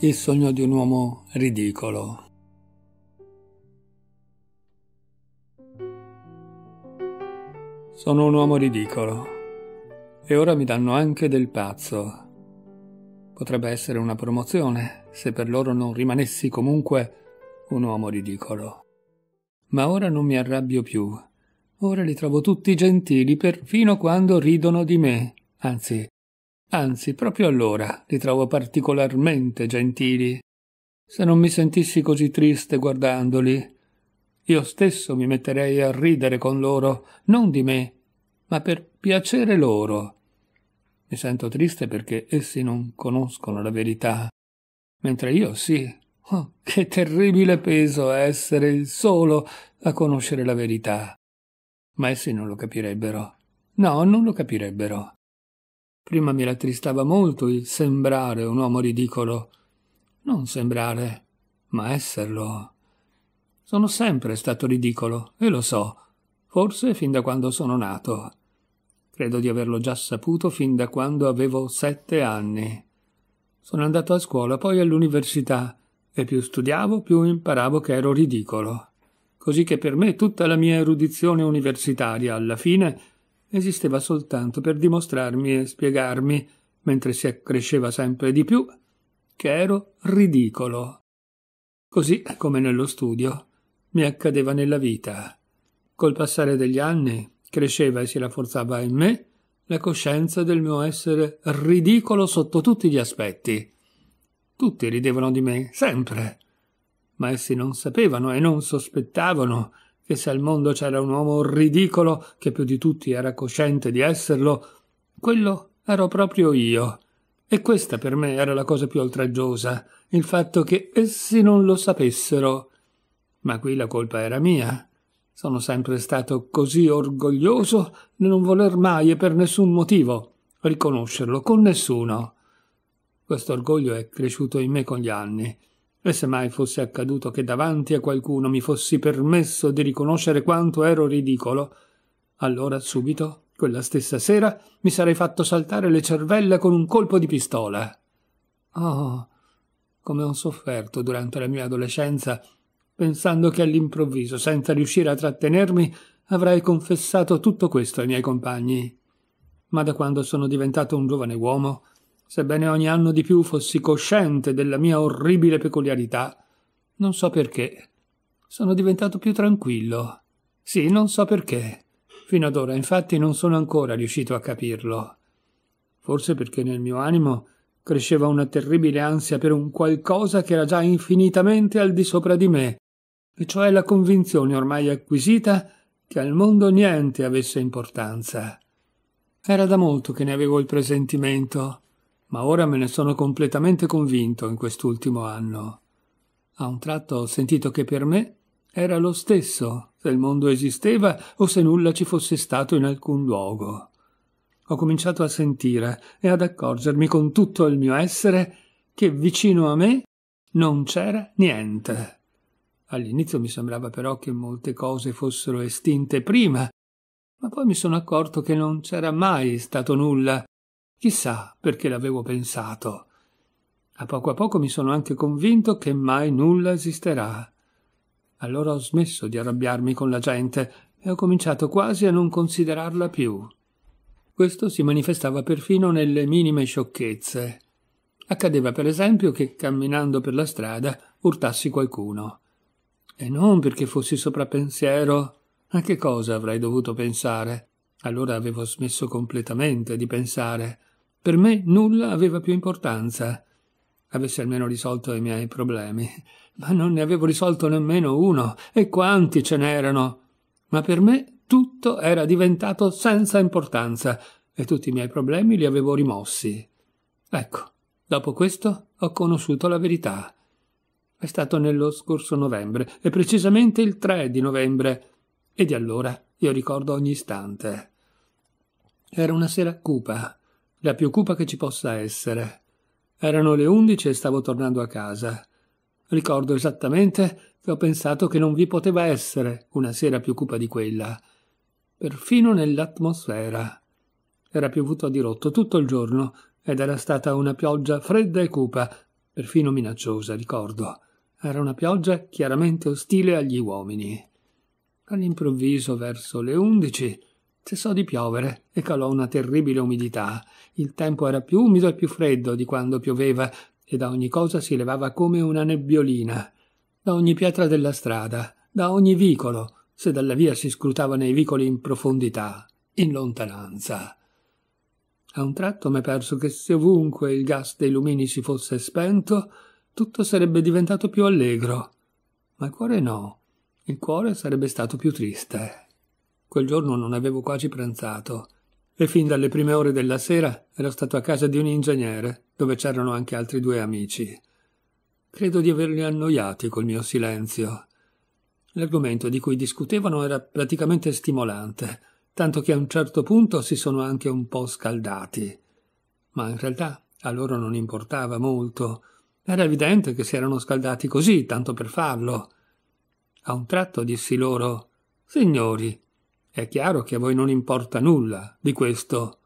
Il sogno di un uomo ridicolo. Sono un uomo ridicolo. E ora mi danno anche del pazzo. Potrebbe essere una promozione se per loro non rimanessi comunque un uomo ridicolo. Ma ora non mi arrabbio più. Ora li trovo tutti gentili, perfino quando ridono di me. Anzi, Anzi, proprio allora li trovo particolarmente gentili. Se non mi sentissi così triste guardandoli, io stesso mi metterei a ridere con loro, non di me, ma per piacere loro. Mi sento triste perché essi non conoscono la verità, mentre io sì. Oh, che terribile peso essere il solo a conoscere la verità. Ma essi non lo capirebbero. No, non lo capirebbero. Prima mi rattristava molto il sembrare un uomo ridicolo. Non sembrare, ma esserlo. Sono sempre stato ridicolo, e lo so, forse fin da quando sono nato. Credo di averlo già saputo fin da quando avevo sette anni. Sono andato a scuola, poi all'università, e più studiavo, più imparavo che ero ridicolo. Così che per me tutta la mia erudizione universitaria, alla fine, esisteva soltanto per dimostrarmi e spiegarmi, mentre si accresceva sempre di più, che ero ridicolo. Così come nello studio, mi accadeva nella vita. Col passare degli anni cresceva e si rafforzava in me la coscienza del mio essere ridicolo sotto tutti gli aspetti. Tutti ridevano di me, sempre. Ma essi non sapevano e non sospettavano che se al mondo c'era un uomo ridicolo che più di tutti era cosciente di esserlo, quello ero proprio io. E questa per me era la cosa più oltraggiosa, il fatto che essi non lo sapessero. Ma qui la colpa era mia. Sono sempre stato così orgoglioso di non voler mai e per nessun motivo riconoscerlo con nessuno. Questo orgoglio è cresciuto in me con gli anni e se mai fosse accaduto che davanti a qualcuno mi fossi permesso di riconoscere quanto ero ridicolo, allora subito, quella stessa sera, mi sarei fatto saltare le cervelle con un colpo di pistola. Oh, come ho sofferto durante la mia adolescenza, pensando che all'improvviso, senza riuscire a trattenermi, avrei confessato tutto questo ai miei compagni. Ma da quando sono diventato un giovane uomo, sebbene ogni anno di più fossi cosciente della mia orribile peculiarità, non so perché. Sono diventato più tranquillo. Sì, non so perché. Fino ad ora, infatti, non sono ancora riuscito a capirlo. Forse perché nel mio animo cresceva una terribile ansia per un qualcosa che era già infinitamente al di sopra di me, e cioè la convinzione ormai acquisita che al mondo niente avesse importanza. Era da molto che ne avevo il presentimento ma ora me ne sono completamente convinto in quest'ultimo anno. A un tratto ho sentito che per me era lo stesso se il mondo esisteva o se nulla ci fosse stato in alcun luogo. Ho cominciato a sentire e ad accorgermi con tutto il mio essere che vicino a me non c'era niente. All'inizio mi sembrava però che molte cose fossero estinte prima, ma poi mi sono accorto che non c'era mai stato nulla Chissà perché l'avevo pensato. A poco a poco mi sono anche convinto che mai nulla esisterà. Allora ho smesso di arrabbiarmi con la gente e ho cominciato quasi a non considerarla più. Questo si manifestava perfino nelle minime sciocchezze. Accadeva per esempio che camminando per la strada urtassi qualcuno. E non perché fossi soprapensiero. A che cosa avrei dovuto pensare? Allora avevo smesso completamente di pensare. Per me nulla aveva più importanza. Avessi almeno risolto i miei problemi. Ma non ne avevo risolto nemmeno uno, e quanti ce n'erano. Ma per me tutto era diventato senza importanza, e tutti i miei problemi li avevo rimossi. Ecco, dopo questo ho conosciuto la verità. È stato nello scorso novembre, e precisamente il 3 di novembre, e di allora io ricordo ogni istante. Era una sera cupa la più cupa che ci possa essere. Erano le undici e stavo tornando a casa. Ricordo esattamente che ho pensato che non vi poteva essere una sera più cupa di quella, perfino nell'atmosfera. Era piovuto a dirotto tutto il giorno ed era stata una pioggia fredda e cupa, perfino minacciosa, ricordo. Era una pioggia chiaramente ostile agli uomini. All'improvviso, verso le undici, cessò di piovere e calò una terribile umidità. Il tempo era più umido e più freddo di quando pioveva e da ogni cosa si levava come una nebbiolina, da ogni pietra della strada, da ogni vicolo, se dalla via si scrutava nei vicoli in profondità, in lontananza. A un tratto m'è perso che se ovunque il gas dei lumini si fosse spento, tutto sarebbe diventato più allegro. Ma il cuore no, il cuore sarebbe stato più triste. Quel giorno non avevo quasi pranzato e fin dalle prime ore della sera ero stato a casa di un ingegnere, dove c'erano anche altri due amici. Credo di averli annoiati col mio silenzio. L'argomento di cui discutevano era praticamente stimolante, tanto che a un certo punto si sono anche un po' scaldati. Ma in realtà a loro non importava molto. Era evidente che si erano scaldati così, tanto per farlo. A un tratto dissi loro Signori, è chiaro che a voi non importa nulla di questo.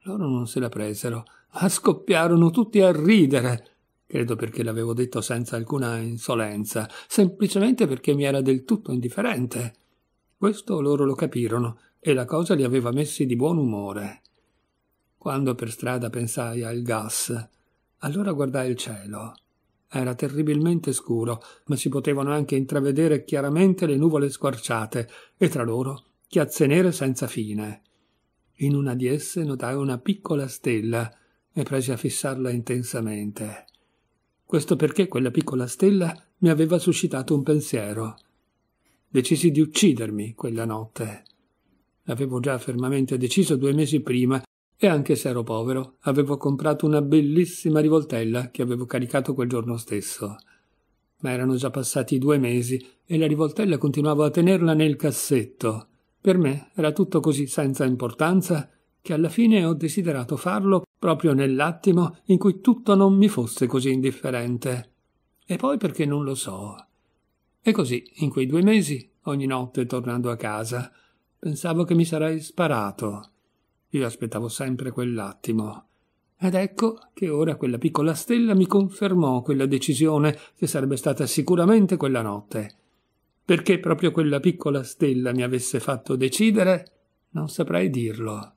Loro non se la presero, ma scoppiarono tutti a ridere. Credo perché l'avevo detto senza alcuna insolenza, semplicemente perché mi era del tutto indifferente. Questo loro lo capirono e la cosa li aveva messi di buon umore. Quando per strada pensai al gas, allora guardai il cielo. Era terribilmente scuro, ma si potevano anche intravedere chiaramente le nuvole squarciate, e tra loro chiazze nere senza fine. In una di esse notai una piccola stella e presi a fissarla intensamente. Questo perché quella piccola stella mi aveva suscitato un pensiero. Decisi di uccidermi quella notte. L'avevo già fermamente deciso due mesi prima e anche se ero povero avevo comprato una bellissima rivoltella che avevo caricato quel giorno stesso. Ma erano già passati due mesi e la rivoltella continuavo a tenerla nel cassetto. Per me era tutto così senza importanza che alla fine ho desiderato farlo proprio nell'attimo in cui tutto non mi fosse così indifferente. E poi perché non lo so. E così, in quei due mesi, ogni notte tornando a casa, pensavo che mi sarei sparato. Io aspettavo sempre quell'attimo. Ed ecco che ora quella piccola stella mi confermò quella decisione che sarebbe stata sicuramente quella notte. Perché proprio quella piccola stella mi avesse fatto decidere, non saprei dirlo.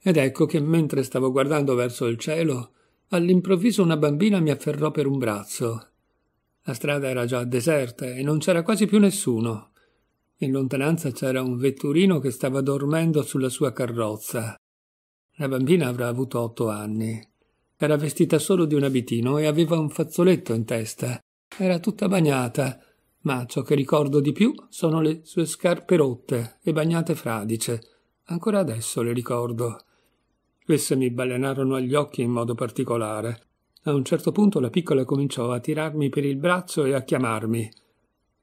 Ed ecco che mentre stavo guardando verso il cielo, all'improvviso una bambina mi afferrò per un braccio. La strada era già deserta e non c'era quasi più nessuno. In lontananza c'era un vetturino che stava dormendo sulla sua carrozza. La bambina avrà avuto otto anni. Era vestita solo di un abitino e aveva un fazzoletto in testa. Era tutta bagnata ma ciò che ricordo di più sono le sue scarpe rotte e bagnate fradice. Ancora adesso le ricordo. Queste mi balenarono agli occhi in modo particolare. A un certo punto la piccola cominciò a tirarmi per il braccio e a chiamarmi.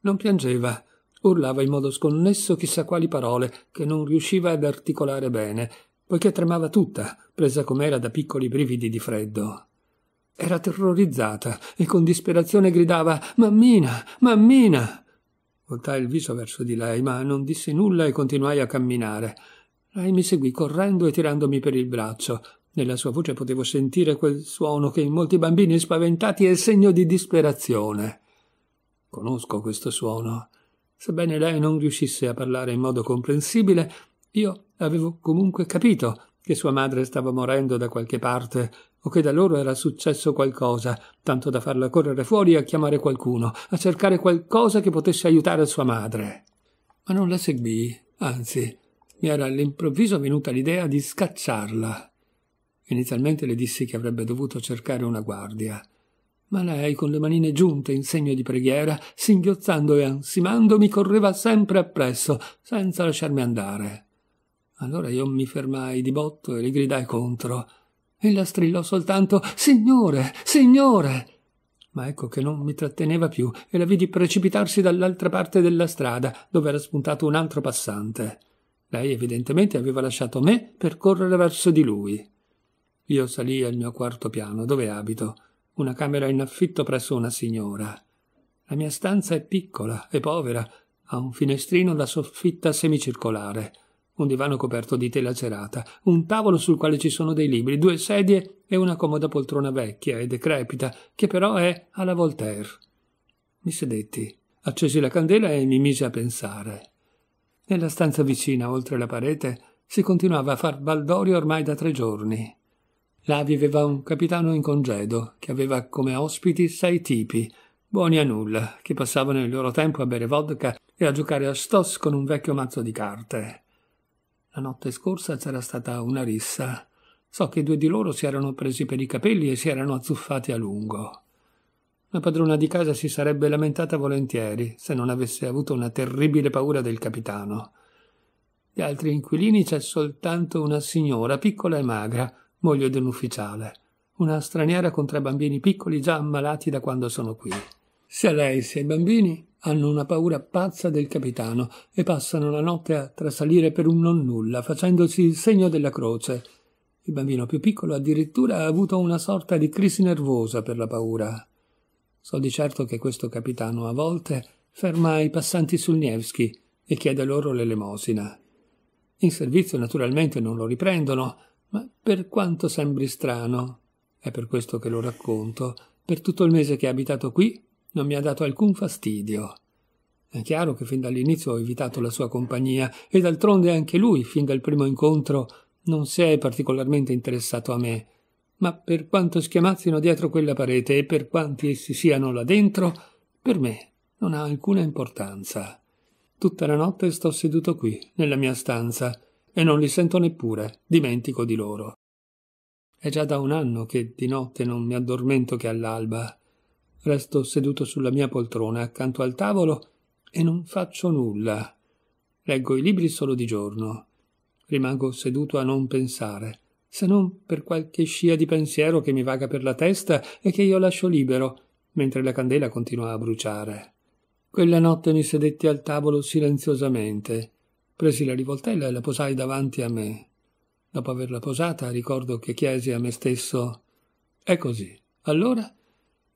Non piangeva, urlava in modo sconnesso chissà quali parole che non riusciva ad articolare bene, poiché tremava tutta, presa com'era da piccoli brividi di freddo. Era terrorizzata e con disperazione gridava Mammina, mammina. Voltai il viso verso di lei, ma non dissi nulla e continuai a camminare. Lei mi seguì correndo e tirandomi per il braccio. Nella sua voce potevo sentire quel suono che in molti bambini spaventati è segno di disperazione. Conosco questo suono. Sebbene lei non riuscisse a parlare in modo comprensibile, io avevo comunque capito che sua madre stava morendo da qualche parte o che da loro era successo qualcosa, tanto da farla correre fuori a chiamare qualcuno, a cercare qualcosa che potesse aiutare sua madre. Ma non la seguì, anzi, mi era all'improvviso venuta l'idea di scacciarla. Inizialmente le dissi che avrebbe dovuto cercare una guardia. Ma lei, con le manine giunte in segno di preghiera, singhiozzando e ansimando, mi correva sempre appresso, senza lasciarmi andare. Allora io mi fermai di botto e le gridai contro. Ella strillò soltanto Signore, signore! Ma ecco che non mi tratteneva più e la vidi precipitarsi dall'altra parte della strada, dove era spuntato un altro passante. Lei evidentemente aveva lasciato me per correre verso di lui. Io salii al mio quarto piano, dove abito, una camera in affitto presso una signora. La mia stanza è piccola e povera, ha un finestrino da soffitta semicircolare un divano coperto di tela cerata, un tavolo sul quale ci sono dei libri, due sedie e una comoda poltrona vecchia e decrepita, che però è alla Voltaire. Mi sedetti, accesi la candela e mi misi a pensare. Nella stanza vicina, oltre la parete, si continuava a far baldorio ormai da tre giorni. Là viveva un capitano in congedo, che aveva come ospiti sei tipi, buoni a nulla, che passavano il loro tempo a bere vodka e a giocare a stos con un vecchio mazzo di carte. La notte scorsa c'era stata una rissa. So che due di loro si erano presi per i capelli e si erano azzuffati a lungo. La padrona di casa si sarebbe lamentata volentieri se non avesse avuto una terribile paura del capitano. Gli altri inquilini c'è soltanto una signora, piccola e magra, moglie di un ufficiale, una straniera con tre bambini piccoli già ammalati da quando sono qui. Sia lei sia i bambini hanno una paura pazza del capitano e passano la notte a trasalire per un non nulla, facendosi il segno della croce. Il bambino più piccolo addirittura ha avuto una sorta di crisi nervosa per la paura. So di certo che questo capitano a volte ferma i passanti sul Nevsky e chiede loro l'elemosina. In servizio naturalmente non lo riprendono, ma per quanto sembri strano, è per questo che lo racconto, per tutto il mese che è abitato qui non mi ha dato alcun fastidio. È chiaro che fin dall'inizio ho evitato la sua compagnia e d'altronde anche lui, fin dal primo incontro, non si è particolarmente interessato a me. Ma per quanto schiamazzino dietro quella parete e per quanti essi siano là dentro, per me non ha alcuna importanza. Tutta la notte sto seduto qui, nella mia stanza, e non li sento neppure, dimentico di loro. È già da un anno che di notte non mi addormento che all'alba. Resto seduto sulla mia poltrona accanto al tavolo e non faccio nulla. Leggo i libri solo di giorno. Rimango seduto a non pensare, se non per qualche scia di pensiero che mi vaga per la testa e che io lascio libero, mentre la candela continua a bruciare. Quella notte mi sedetti al tavolo silenziosamente. Presi la rivoltella e la posai davanti a me. Dopo averla posata, ricordo che chiesi a me stesso: È così. Allora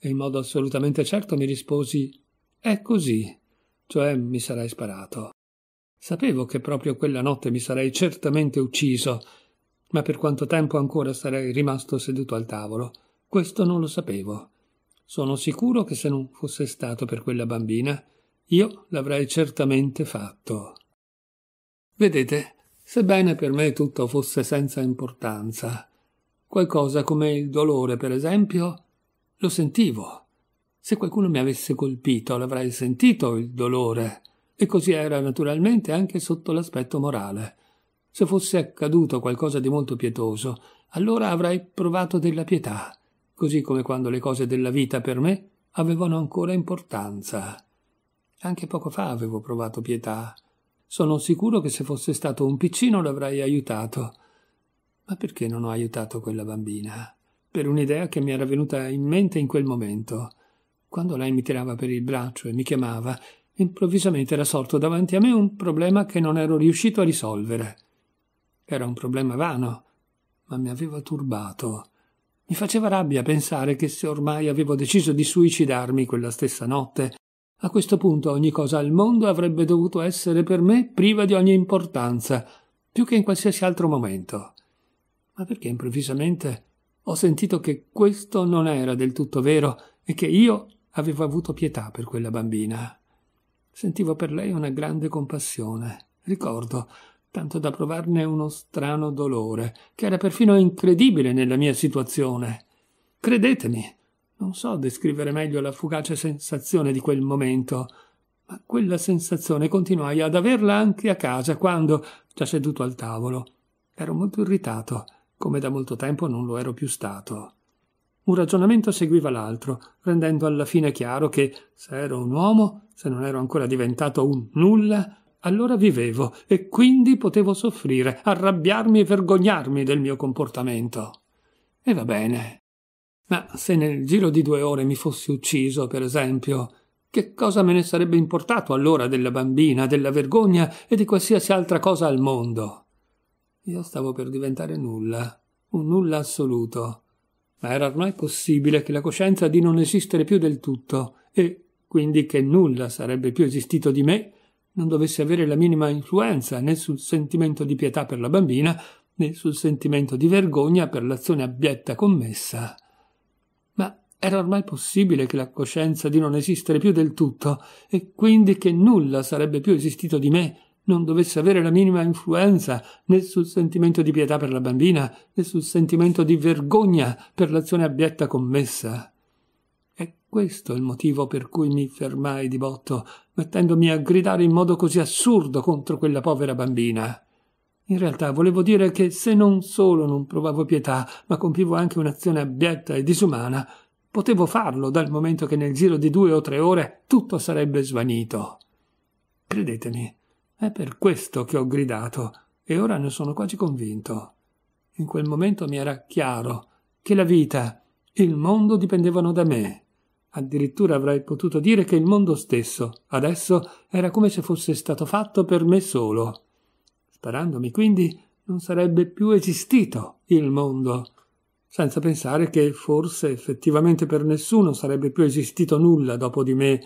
e in modo assolutamente certo mi risposi È così, cioè mi sarei sparato. Sapevo che proprio quella notte mi sarei certamente ucciso, ma per quanto tempo ancora sarei rimasto seduto al tavolo. Questo non lo sapevo. Sono sicuro che se non fosse stato per quella bambina, io l'avrei certamente fatto. Vedete, sebbene per me tutto fosse senza importanza, qualcosa come il dolore, per esempio, lo sentivo. Se qualcuno mi avesse colpito, l'avrei sentito il dolore. E così era naturalmente anche sotto l'aspetto morale. Se fosse accaduto qualcosa di molto pietoso, allora avrei provato della pietà, così come quando le cose della vita per me avevano ancora importanza. Anche poco fa avevo provato pietà. Sono sicuro che se fosse stato un piccino l'avrei aiutato. Ma perché non ho aiutato quella bambina? per un'idea che mi era venuta in mente in quel momento. Quando lei mi tirava per il braccio e mi chiamava, improvvisamente era sorto davanti a me un problema che non ero riuscito a risolvere. Era un problema vano, ma mi aveva turbato. Mi faceva rabbia pensare che se ormai avevo deciso di suicidarmi quella stessa notte, a questo punto ogni cosa al mondo avrebbe dovuto essere per me priva di ogni importanza, più che in qualsiasi altro momento. Ma perché improvvisamente ho sentito che questo non era del tutto vero e che io avevo avuto pietà per quella bambina. Sentivo per lei una grande compassione, ricordo, tanto da provarne uno strano dolore, che era perfino incredibile nella mia situazione. Credetemi, non so descrivere meglio la fugace sensazione di quel momento, ma quella sensazione continuai ad averla anche a casa quando, già seduto al tavolo, ero molto irritato come da molto tempo non lo ero più stato. Un ragionamento seguiva l'altro, rendendo alla fine chiaro che, se ero un uomo, se non ero ancora diventato un nulla, allora vivevo e quindi potevo soffrire, arrabbiarmi e vergognarmi del mio comportamento. E va bene. Ma se nel giro di due ore mi fossi ucciso, per esempio, che cosa me ne sarebbe importato allora della bambina, della vergogna e di qualsiasi altra cosa al mondo? Io stavo per diventare nulla, un nulla assoluto. Ma era ormai possibile che la coscienza di non esistere più del tutto, e quindi che nulla sarebbe più esistito di me, non dovesse avere la minima influenza né sul sentimento di pietà per la bambina, né sul sentimento di vergogna per l'azione abietta commessa. Ma era ormai possibile che la coscienza di non esistere più del tutto, e quindi che nulla sarebbe più esistito di me, non dovesse avere la minima influenza né sul sentimento di pietà per la bambina né sul sentimento di vergogna per l'azione abietta commessa. E questo il motivo per cui mi fermai di botto, mettendomi a gridare in modo così assurdo contro quella povera bambina. In realtà volevo dire che se non solo non provavo pietà, ma compivo anche un'azione abietta e disumana, potevo farlo dal momento che nel giro di due o tre ore tutto sarebbe svanito. Credetemi, è per questo che ho gridato, e ora ne sono quasi convinto. In quel momento mi era chiaro che la vita, il mondo dipendevano da me. Addirittura avrei potuto dire che il mondo stesso, adesso, era come se fosse stato fatto per me solo. Sparandomi quindi, non sarebbe più esistito il mondo, senza pensare che forse effettivamente per nessuno sarebbe più esistito nulla dopo di me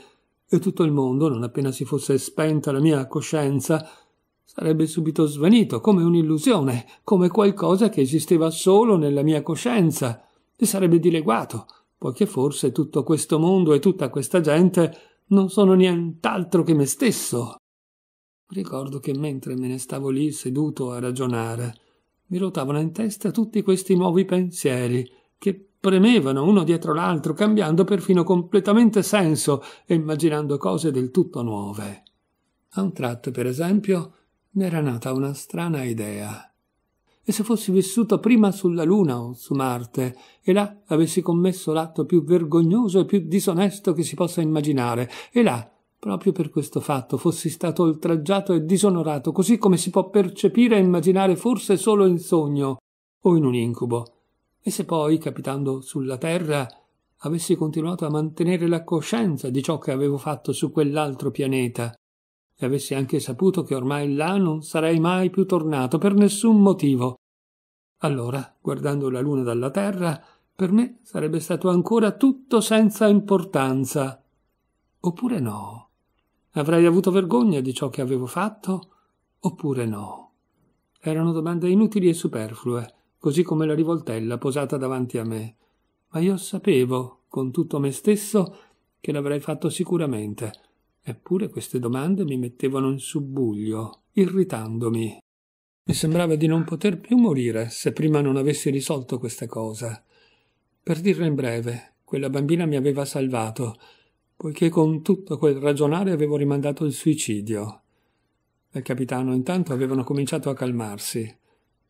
e tutto il mondo, non appena si fosse spenta la mia coscienza, sarebbe subito svanito come un'illusione, come qualcosa che esisteva solo nella mia coscienza, e sarebbe dileguato, poiché forse tutto questo mondo e tutta questa gente non sono nient'altro che me stesso. Ricordo che mentre me ne stavo lì seduto a ragionare, mi rotavano in testa tutti questi nuovi pensieri che premevano uno dietro l'altro, cambiando perfino completamente senso e immaginando cose del tutto nuove. A un tratto, per esempio, ne era nata una strana idea. E se fossi vissuto prima sulla Luna o su Marte, e là avessi commesso l'atto più vergognoso e più disonesto che si possa immaginare, e là proprio per questo fatto fossi stato oltraggiato e disonorato, così come si può percepire e immaginare forse solo in sogno o in un incubo. E se poi, capitando sulla terra, avessi continuato a mantenere la coscienza di ciò che avevo fatto su quell'altro pianeta, e avessi anche saputo che ormai là non sarei mai più tornato per nessun motivo. Allora, guardando la luna dalla terra, per me sarebbe stato ancora tutto senza importanza. Oppure no? Avrei avuto vergogna di ciò che avevo fatto? Oppure no? Erano domande inutili e superflue così come la rivoltella posata davanti a me. Ma io sapevo, con tutto me stesso, che l'avrei fatto sicuramente. Eppure queste domande mi mettevano in subbuglio, irritandomi. Mi sembrava di non poter più morire se prima non avessi risolto questa cosa. Per dirla in breve, quella bambina mi aveva salvato, poiché con tutto quel ragionare avevo rimandato il suicidio. Il capitano intanto avevano cominciato a calmarsi.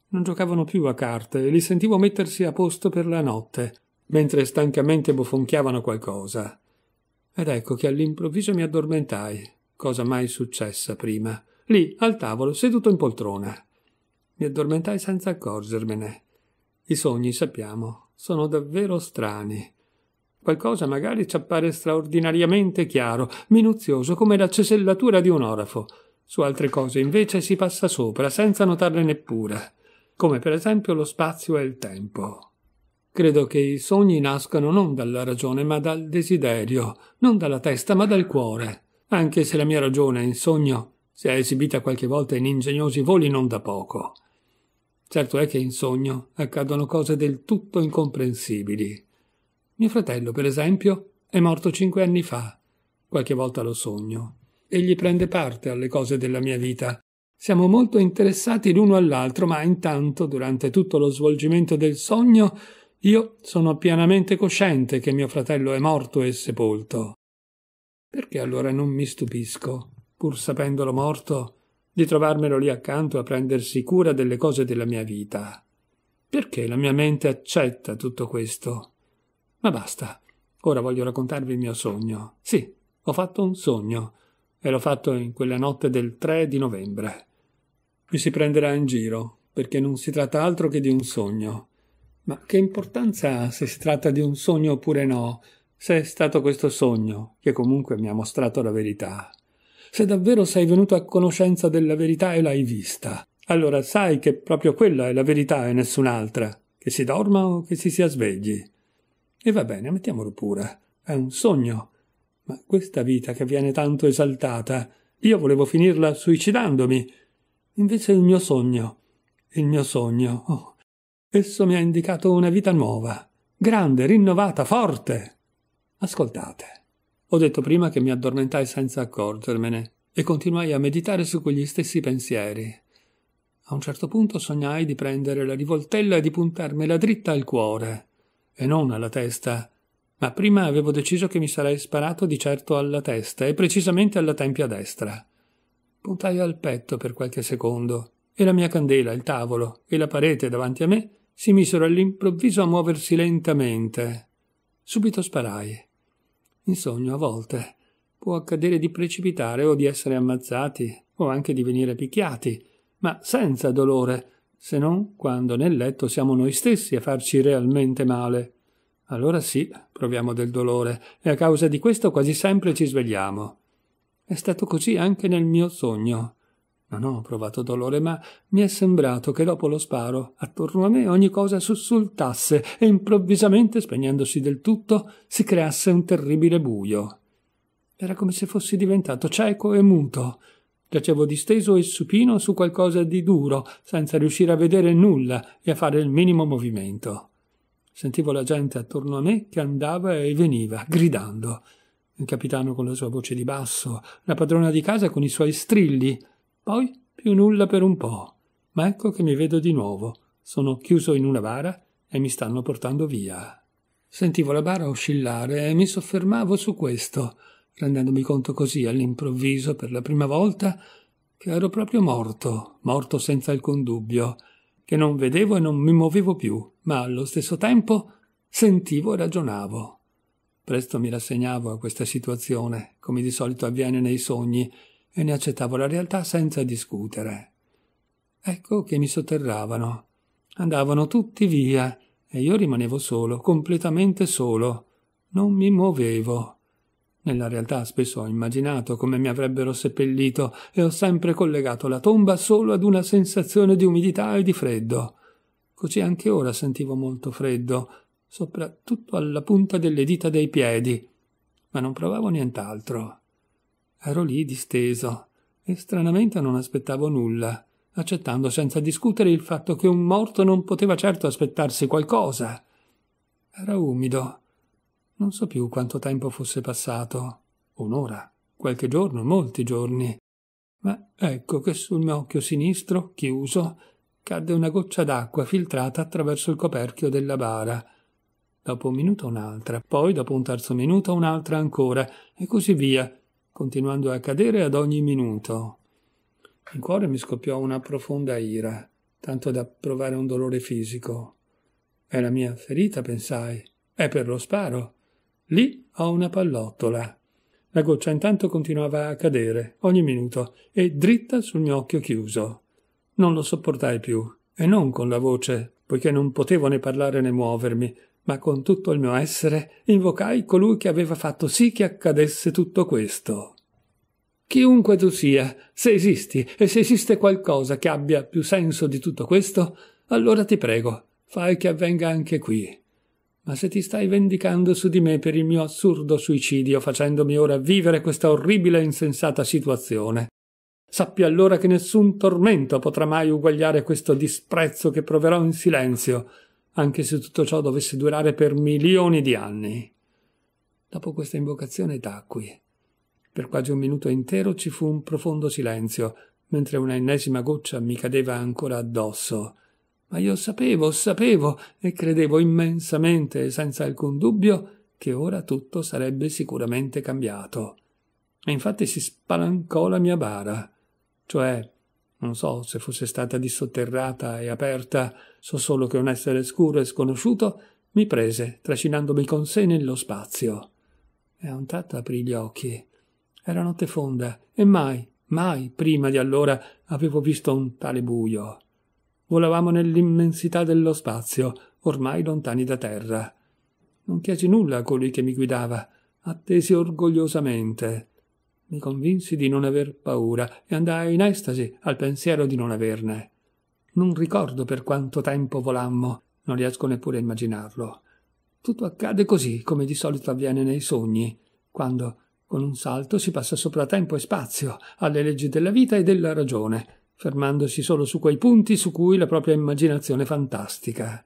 Non giocavano più a carte e li sentivo mettersi a posto per la notte, mentre stancamente bofonchiavano qualcosa. Ed ecco che all'improvviso mi addormentai, cosa mai successa prima, lì al tavolo, seduto in poltrona. Mi addormentai senza accorgermene. I sogni, sappiamo, sono davvero strani. Qualcosa magari ci appare straordinariamente chiaro, minuzioso come la cesellatura di un orafo. Su altre cose invece si passa sopra, senza notarle neppure come per esempio lo spazio e il tempo. Credo che i sogni nascano non dalla ragione ma dal desiderio, non dalla testa ma dal cuore, anche se la mia ragione in sogno si è esibita qualche volta in ingegnosi voli non da poco. Certo è che in sogno accadono cose del tutto incomprensibili. Mio fratello, per esempio, è morto cinque anni fa. Qualche volta lo sogno. Egli prende parte alle cose della mia vita, siamo molto interessati l'uno all'altro, ma intanto, durante tutto lo svolgimento del sogno, io sono pienamente cosciente che mio fratello è morto e sepolto. Perché allora non mi stupisco, pur sapendolo morto, di trovarmelo lì accanto a prendersi cura delle cose della mia vita? Perché la mia mente accetta tutto questo? Ma basta, ora voglio raccontarvi il mio sogno. Sì, ho fatto un sogno, e l'ho fatto in quella notte del 3 di novembre. Qui si prenderà in giro, perché non si tratta altro che di un sogno. Ma che importanza ha se si tratta di un sogno oppure no, se è stato questo sogno che comunque mi ha mostrato la verità? Se davvero sei venuto a conoscenza della verità e l'hai vista, allora sai che proprio quella è la verità e nessun'altra, che si dorma o che si sia svegli. E va bene, mettiamolo pure, è un sogno. Ma questa vita che viene tanto esaltata, io volevo finirla suicidandomi, invece il mio sogno. Il mio sogno. Oh, esso mi ha indicato una vita nuova, grande, rinnovata, forte. Ascoltate. Ho detto prima che mi addormentai senza accorgermene e continuai a meditare su quegli stessi pensieri. A un certo punto sognai di prendere la rivoltella e di puntarmela dritta al cuore, e non alla testa, ma prima avevo deciso che mi sarei sparato di certo alla testa e precisamente alla tempia destra. Puntai al petto per qualche secondo e la mia candela, il tavolo e la parete davanti a me si misero all'improvviso a muoversi lentamente. Subito sparai. In sogno a volte può accadere di precipitare o di essere ammazzati o anche di venire picchiati, ma senza dolore, se non quando nel letto siamo noi stessi a farci realmente male. Allora sì, proviamo del dolore e a causa di questo quasi sempre ci svegliamo. È stato così anche nel mio sogno. Non ho provato dolore, ma mi è sembrato che dopo lo sparo attorno a me ogni cosa sussultasse e improvvisamente, spegnendosi del tutto, si creasse un terribile buio. Era come se fossi diventato cieco e muto. Giacevo disteso e supino su qualcosa di duro, senza riuscire a vedere nulla e a fare il minimo movimento. Sentivo la gente attorno a me che andava e veniva, gridando il capitano con la sua voce di basso, la padrona di casa con i suoi strilli, poi più nulla per un po'. Ma ecco che mi vedo di nuovo. Sono chiuso in una bara e mi stanno portando via. Sentivo la bara oscillare e mi soffermavo su questo, rendendomi conto così all'improvviso per la prima volta che ero proprio morto, morto senza alcun dubbio, che non vedevo e non mi muovevo più, ma allo stesso tempo sentivo e ragionavo. Presto mi rassegnavo a questa situazione, come di solito avviene nei sogni, e ne accettavo la realtà senza discutere. Ecco che mi sotterravano. Andavano tutti via e io rimanevo solo, completamente solo. Non mi muovevo. Nella realtà spesso ho immaginato come mi avrebbero seppellito e ho sempre collegato la tomba solo ad una sensazione di umidità e di freddo. Così anche ora sentivo molto freddo soprattutto alla punta delle dita dei piedi, ma non provavo nient'altro. Ero lì disteso e stranamente non aspettavo nulla, accettando senza discutere il fatto che un morto non poteva certo aspettarsi qualcosa. Era umido. Non so più quanto tempo fosse passato. Un'ora, qualche giorno, molti giorni. Ma ecco che sul mio occhio sinistro, chiuso, cadde una goccia d'acqua filtrata attraverso il coperchio della bara dopo un minuto un'altra, poi dopo un terzo minuto un'altra ancora, e così via, continuando a cadere ad ogni minuto. In cuore mi scoppiò una profonda ira, tanto da provare un dolore fisico. È la mia ferita, pensai, è per lo sparo. Lì ho una pallottola. La goccia intanto continuava a cadere, ogni minuto, e dritta sul mio occhio chiuso. Non lo sopportai più, e non con la voce, poiché non potevo né parlare né muovermi, ma con tutto il mio essere invocai colui che aveva fatto sì che accadesse tutto questo. Chiunque tu sia, se esisti e se esiste qualcosa che abbia più senso di tutto questo, allora ti prego, fai che avvenga anche qui. Ma se ti stai vendicando su di me per il mio assurdo suicidio facendomi ora vivere questa orribile e insensata situazione, sappi allora che nessun tormento potrà mai uguagliare questo disprezzo che proverò in silenzio anche se tutto ciò dovesse durare per milioni di anni. Dopo questa invocazione tacqui. Per quasi un minuto intero ci fu un profondo silenzio, mentre una ennesima goccia mi cadeva ancora addosso. Ma io sapevo, sapevo e credevo immensamente senza alcun dubbio che ora tutto sarebbe sicuramente cambiato. E infatti si spalancò la mia bara. Cioè, non so se fosse stata dissotterrata e aperta, So solo che un essere scuro e sconosciuto mi prese, trascinandomi con sé nello spazio. E a un tratto aprì gli occhi. Era notte fonda e mai, mai prima di allora avevo visto un tale buio. Volavamo nell'immensità dello spazio, ormai lontani da terra. Non chiesi nulla a colui che mi guidava, attesi orgogliosamente. Mi convinsi di non aver paura e andai in estasi al pensiero di non averne. Non ricordo per quanto tempo volammo, non riesco neppure a immaginarlo. Tutto accade così, come di solito avviene nei sogni, quando con un salto si passa sopra tempo e spazio, alle leggi della vita e della ragione, fermandosi solo su quei punti su cui la propria immaginazione fantastica.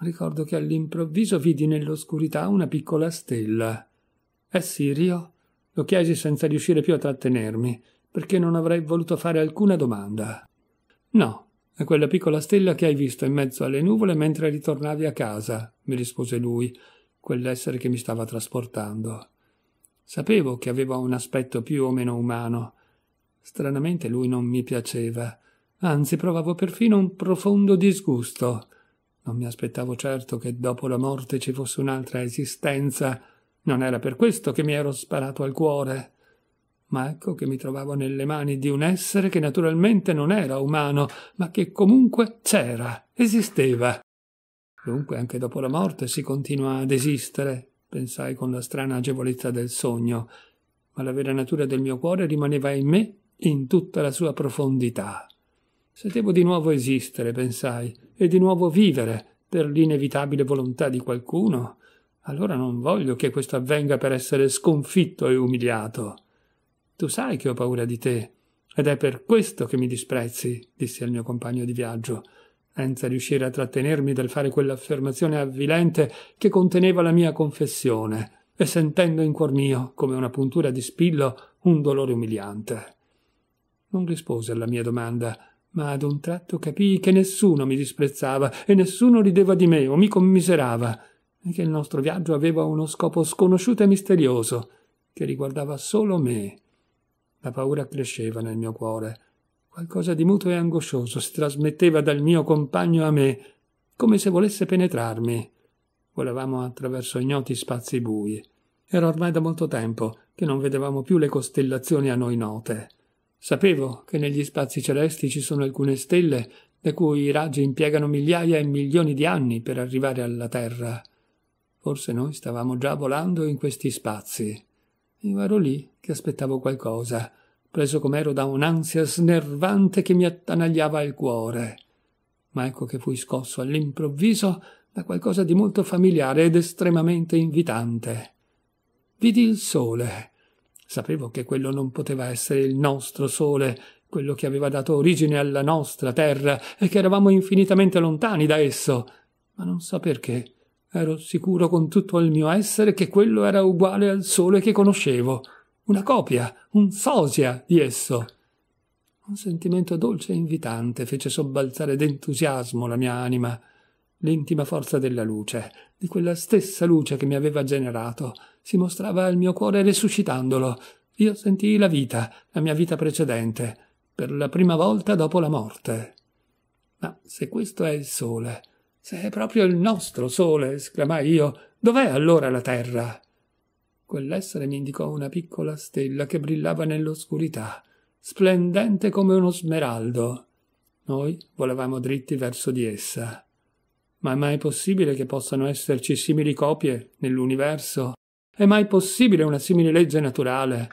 Ricordo che all'improvviso vidi nell'oscurità una piccola stella. È Sirio? Lo chiesi senza riuscire più a trattenermi, perché non avrei voluto fare alcuna domanda. No, è quella piccola stella che hai visto in mezzo alle nuvole mentre ritornavi a casa, mi rispose lui, quell'essere che mi stava trasportando. Sapevo che aveva un aspetto più o meno umano. Stranamente lui non mi piaceva, anzi provavo perfino un profondo disgusto. Non mi aspettavo certo che dopo la morte ci fosse un'altra esistenza. Non era per questo che mi ero sparato al cuore ma ecco che mi trovavo nelle mani di un essere che naturalmente non era umano, ma che comunque c'era, esisteva. Dunque anche dopo la morte si continua ad esistere, pensai con la strana agevolezza del sogno, ma la vera natura del mio cuore rimaneva in me in tutta la sua profondità. Se devo di nuovo esistere, pensai, e di nuovo vivere per l'inevitabile volontà di qualcuno, allora non voglio che questo avvenga per essere sconfitto e umiliato. Tu sai che ho paura di te, ed è per questo che mi disprezzi, dissi al mio compagno di viaggio, senza riuscire a trattenermi dal fare quell'affermazione avvilente che conteneva la mia confessione, e sentendo in cuor mio, come una puntura di spillo, un dolore umiliante. Non rispose alla mia domanda, ma ad un tratto capii che nessuno mi disprezzava e nessuno rideva di me o mi commiserava, e che il nostro viaggio aveva uno scopo sconosciuto e misterioso, che riguardava solo me la paura cresceva nel mio cuore. Qualcosa di muto e angoscioso si trasmetteva dal mio compagno a me, come se volesse penetrarmi. Volavamo attraverso ignoti spazi bui. Era ormai da molto tempo che non vedevamo più le costellazioni a noi note. Sapevo che negli spazi celesti ci sono alcune stelle da cui i raggi impiegano migliaia e milioni di anni per arrivare alla Terra. Forse noi stavamo già volando in questi spazi. Io ero lì che aspettavo qualcosa, preso com'ero da un'ansia snervante che mi attanagliava il cuore. Ma ecco che fui scosso all'improvviso da qualcosa di molto familiare ed estremamente invitante. Vidi il sole. Sapevo che quello non poteva essere il nostro sole, quello che aveva dato origine alla nostra terra e che eravamo infinitamente lontani da esso, ma non so perché Ero sicuro con tutto il mio essere che quello era uguale al sole che conoscevo, una copia, un sosia di esso. Un sentimento dolce e invitante fece sobbalzare d'entusiasmo la mia anima, l'intima forza della luce, di quella stessa luce che mi aveva generato, si mostrava al mio cuore resuscitandolo. Io sentii la vita, la mia vita precedente, per la prima volta dopo la morte. Ma se questo è il sole, se è proprio il nostro sole, esclamai io, dov'è allora la terra? Quell'essere mi indicò una piccola stella che brillava nell'oscurità, splendente come uno smeraldo. Noi volavamo dritti verso di essa. Ma è mai possibile che possano esserci simili copie nell'universo? È mai possibile una simile legge naturale?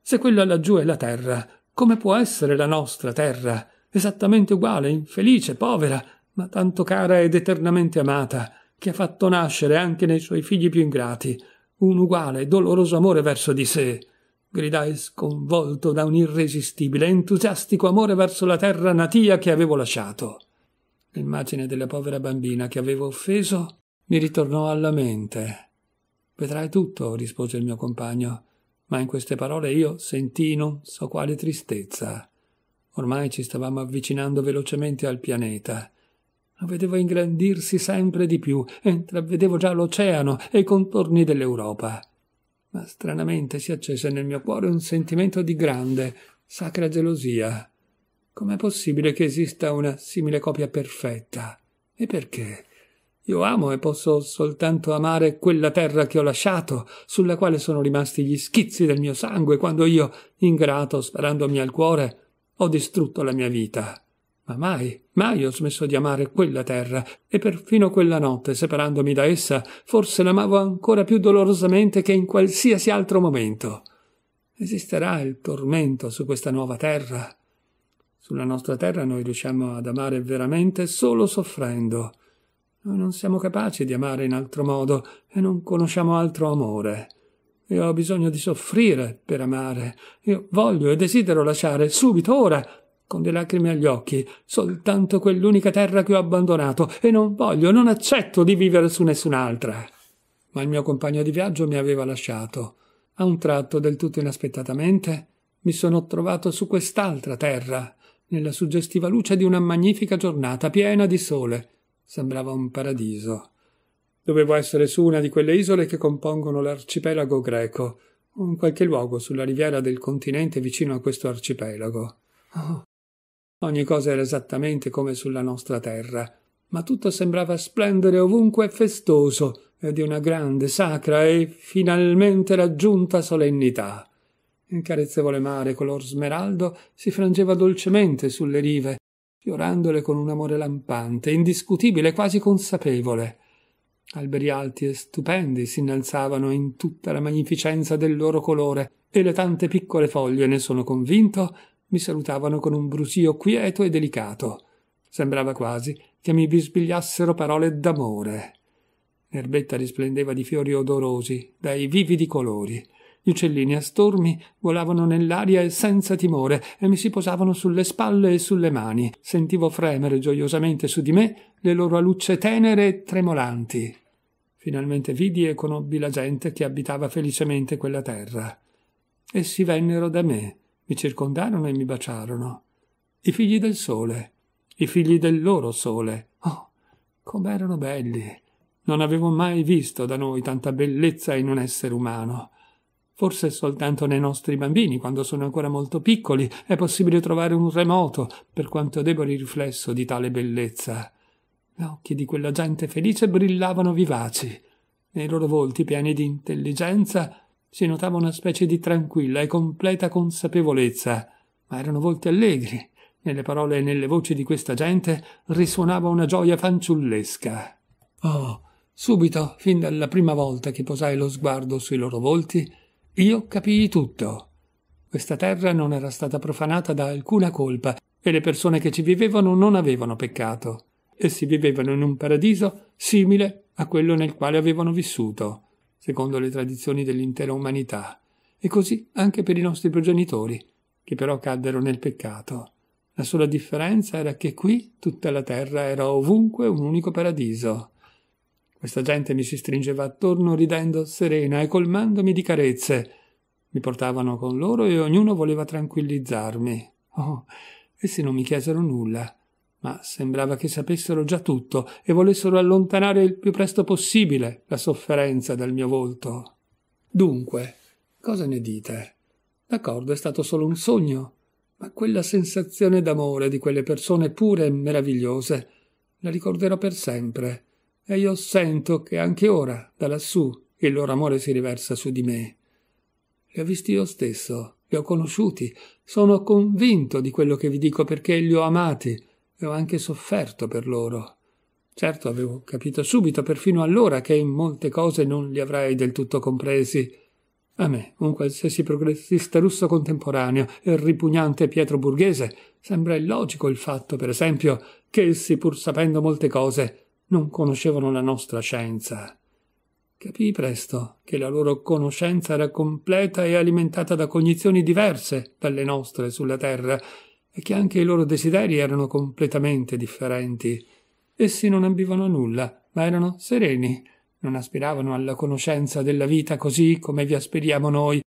Se quella laggiù è la terra, come può essere la nostra terra? Esattamente uguale, infelice, povera, ma tanto cara ed eternamente amata, che ha fatto nascere anche nei suoi figli più ingrati un uguale e doloroso amore verso di sé. Gridai sconvolto da un irresistibile, entusiastico amore verso la terra natia che avevo lasciato. L'immagine della povera bambina che avevo offeso mi ritornò alla mente. Vedrai tutto, rispose il mio compagno, ma in queste parole io sentii non so quale tristezza. Ormai ci stavamo avvicinando velocemente al pianeta lo vedevo ingrandirsi sempre di più e intravedevo già l'oceano e i contorni dell'Europa. Ma stranamente si accese nel mio cuore un sentimento di grande, sacra gelosia. Com'è possibile che esista una simile copia perfetta? E perché? Io amo e posso soltanto amare quella terra che ho lasciato, sulla quale sono rimasti gli schizzi del mio sangue quando io, ingrato, sparandomi al cuore, ho distrutto la mia vita. Ma mai, mai ho smesso di amare quella terra, e perfino quella notte, separandomi da essa, forse l'amavo ancora più dolorosamente che in qualsiasi altro momento. Esisterà il tormento su questa nuova terra? Sulla nostra terra noi riusciamo ad amare veramente solo soffrendo. Noi non siamo capaci di amare in altro modo e non conosciamo altro amore. Io ho bisogno di soffrire per amare. Io voglio e desidero lasciare subito, ora, con le lacrime agli occhi, soltanto quell'unica terra che ho abbandonato e non voglio, non accetto di vivere su nessun'altra. Ma il mio compagno di viaggio mi aveva lasciato. A un tratto, del tutto inaspettatamente, mi sono trovato su quest'altra terra, nella suggestiva luce di una magnifica giornata piena di sole. Sembrava un paradiso. Dovevo essere su una di quelle isole che compongono l'arcipelago greco, in qualche luogo sulla riviera del continente vicino a questo arcipelago. Oh, Ogni cosa era esattamente come sulla nostra terra, ma tutto sembrava splendere ovunque festoso e eh, di una grande, sacra e finalmente raggiunta solennità. Il carezzevole mare color smeraldo si frangeva dolcemente sulle rive, fiorandole con un amore lampante, indiscutibile, quasi consapevole. Alberi alti e stupendi si innalzavano in tutta la magnificenza del loro colore, e le tante piccole foglie, ne sono convinto, mi salutavano con un brusio quieto e delicato. Sembrava quasi che mi bisbigliassero parole d'amore. L'erbetta risplendeva di fiori odorosi, dai vividi colori. Gli uccellini a stormi volavano nell'aria senza timore e mi si posavano sulle spalle e sulle mani. Sentivo fremere gioiosamente su di me le loro alucce tenere e tremolanti. Finalmente vidi e conobbi la gente che abitava felicemente quella terra. Essi vennero da me mi circondarono e mi baciarono. I figli del sole, i figli del loro sole. Oh, com'erano belli! Non avevo mai visto da noi tanta bellezza in un essere umano. Forse soltanto nei nostri bambini, quando sono ancora molto piccoli, è possibile trovare un remoto, per quanto debole riflesso di tale bellezza. Gli occhi di quella gente felice brillavano vivaci, nei loro volti pieni di intelligenza si notava una specie di tranquilla e completa consapevolezza, ma erano volti allegri. Nelle parole e nelle voci di questa gente risuonava una gioia fanciullesca. Oh, subito, fin dalla prima volta che posai lo sguardo sui loro volti, io capii tutto. Questa terra non era stata profanata da alcuna colpa e le persone che ci vivevano non avevano peccato. Essi vivevano in un paradiso simile a quello nel quale avevano vissuto secondo le tradizioni dell'intera umanità, e così anche per i nostri progenitori, che però caddero nel peccato. La sola differenza era che qui tutta la terra era ovunque un unico paradiso. Questa gente mi si stringeva attorno ridendo serena e colmandomi di carezze. Mi portavano con loro e ognuno voleva tranquillizzarmi. Oh, essi non mi chiesero nulla ma sembrava che sapessero già tutto e volessero allontanare il più presto possibile la sofferenza dal mio volto. Dunque, cosa ne dite? D'accordo, è stato solo un sogno, ma quella sensazione d'amore di quelle persone pure e meravigliose la ricorderò per sempre, e io sento che anche ora, da lassù, il loro amore si riversa su di me. Li ho visti io stesso, li ho conosciuti, sono convinto di quello che vi dico perché li ho amati, e ho anche sofferto per loro. Certo, avevo capito subito, perfino allora, che in molte cose non li avrei del tutto compresi. A me, un qualsiasi progressista russo contemporaneo e ripugnante pietroburghese, sembra illogico il fatto, per esempio, che essi, pur sapendo molte cose, non conoscevano la nostra scienza. Capii presto che la loro conoscenza era completa e alimentata da cognizioni diverse dalle nostre sulla Terra, e che anche i loro desideri erano completamente differenti. Essi non ambivano a nulla, ma erano sereni, non aspiravano alla conoscenza della vita così come vi aspiriamo noi,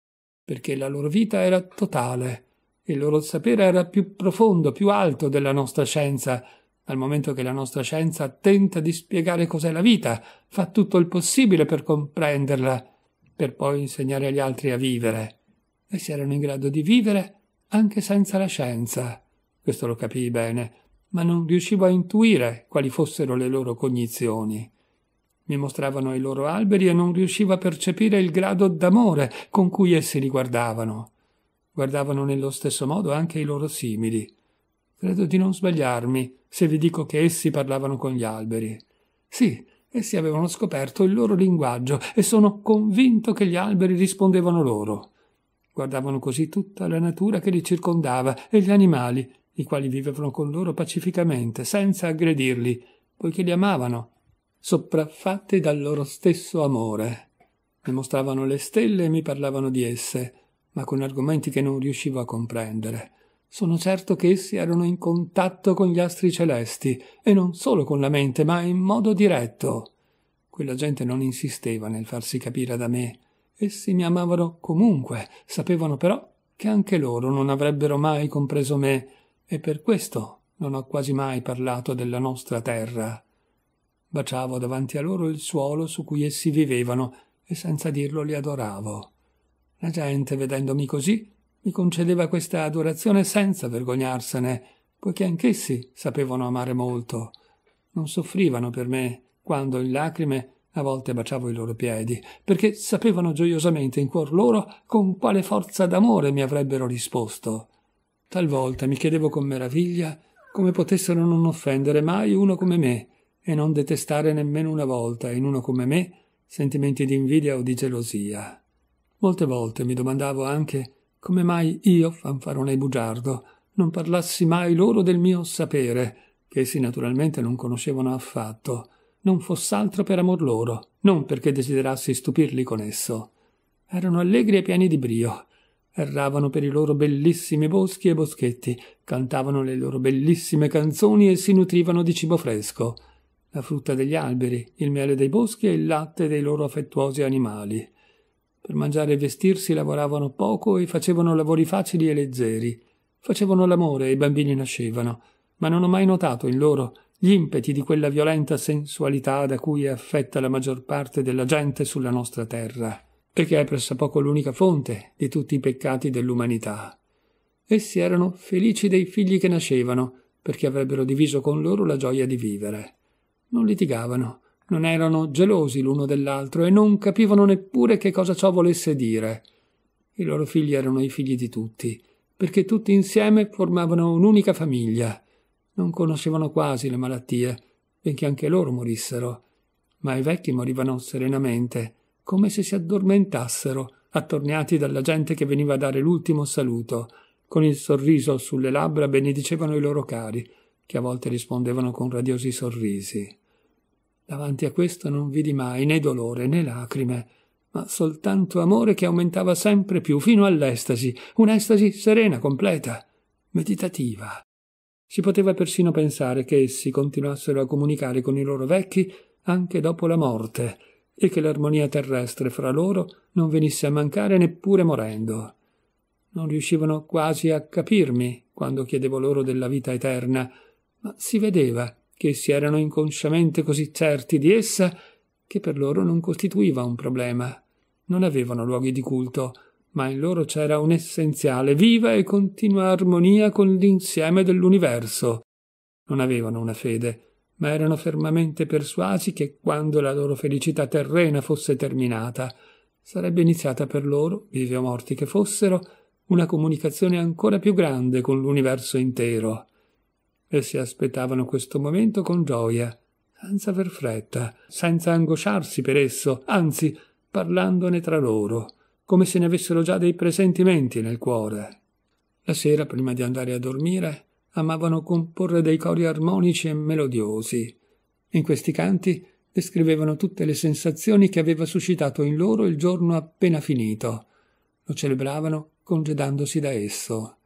perché la loro vita era totale, il loro sapere era più profondo, più alto della nostra scienza, dal momento che la nostra scienza tenta di spiegare cos'è la vita, fa tutto il possibile per comprenderla, per poi insegnare agli altri a vivere. Essi erano in grado di vivere anche senza la scienza questo lo capii bene, ma non riuscivo a intuire quali fossero le loro cognizioni. Mi mostravano i loro alberi e non riuscivo a percepire il grado d'amore con cui essi li guardavano. Guardavano nello stesso modo anche i loro simili. Credo di non sbagliarmi se vi dico che essi parlavano con gli alberi. Sì, essi avevano scoperto il loro linguaggio e sono convinto che gli alberi rispondevano loro. Guardavano così tutta la natura che li circondava e gli animali i quali vivevano con loro pacificamente, senza aggredirli, poiché li amavano, sopraffatti dal loro stesso amore. Mi mostravano le stelle e mi parlavano di esse, ma con argomenti che non riuscivo a comprendere. Sono certo che essi erano in contatto con gli astri celesti, e non solo con la mente, ma in modo diretto. Quella gente non insisteva nel farsi capire da me. Essi mi amavano comunque, sapevano però che anche loro non avrebbero mai compreso me, e per questo non ho quasi mai parlato della nostra terra. Baciavo davanti a loro il suolo su cui essi vivevano e senza dirlo li adoravo. La gente, vedendomi così, mi concedeva questa adorazione senza vergognarsene, poiché anch'essi sapevano amare molto. Non soffrivano per me quando in lacrime a volte baciavo i loro piedi, perché sapevano gioiosamente in cuor loro con quale forza d'amore mi avrebbero risposto. Talvolta mi chiedevo con meraviglia come potessero non offendere mai uno come me e non detestare nemmeno una volta in uno come me sentimenti di invidia o di gelosia. Molte volte mi domandavo anche come mai io, fanfarone bugiardo, non parlassi mai loro del mio sapere, che essi naturalmente non conoscevano affatto, non foss'altro per amor loro, non perché desiderassi stupirli con esso. Erano allegri e pieni di brio, erravano per i loro bellissimi boschi e boschetti, cantavano le loro bellissime canzoni e si nutrivano di cibo fresco, la frutta degli alberi, il miele dei boschi e il latte dei loro affettuosi animali. Per mangiare e vestirsi lavoravano poco e facevano lavori facili e leggeri. Facevano l'amore e i bambini nascevano, ma non ho mai notato in loro gli impeti di quella violenta sensualità da cui è affetta la maggior parte della gente sulla nostra terra perché è pressappoco l'unica fonte di tutti i peccati dell'umanità. Essi erano felici dei figli che nascevano, perché avrebbero diviso con loro la gioia di vivere. Non litigavano, non erano gelosi l'uno dell'altro e non capivano neppure che cosa ciò volesse dire. I loro figli erano i figli di tutti, perché tutti insieme formavano un'unica famiglia. Non conoscevano quasi le malattie, benché anche loro morissero, ma i vecchi morivano serenamente, come se si addormentassero, attorniati dalla gente che veniva a dare l'ultimo saluto. Con il sorriso sulle labbra benedicevano i loro cari, che a volte rispondevano con radiosi sorrisi. Davanti a questo non vidi mai né dolore né lacrime, ma soltanto amore che aumentava sempre più fino all'estasi, un'estasi serena, completa, meditativa. Si poteva persino pensare che essi continuassero a comunicare con i loro vecchi anche dopo la morte, e che l'armonia terrestre fra loro non venisse a mancare neppure morendo. Non riuscivano quasi a capirmi quando chiedevo loro della vita eterna, ma si vedeva che si erano inconsciamente così certi di essa che per loro non costituiva un problema. Non avevano luoghi di culto, ma in loro c'era un'essenziale, viva e continua armonia con l'insieme dell'universo. Non avevano una fede, ma erano fermamente persuasi che quando la loro felicità terrena fosse terminata, sarebbe iniziata per loro, vivi o morti che fossero, una comunicazione ancora più grande con l'universo intero. E si aspettavano questo momento con gioia, senza aver fretta, senza angosciarsi per esso, anzi parlandone tra loro, come se ne avessero già dei presentimenti nel cuore. La sera, prima di andare a dormire, amavano comporre dei cori armonici e melodiosi. In questi canti descrivevano tutte le sensazioni che aveva suscitato in loro il giorno appena finito. Lo celebravano congedandosi da esso.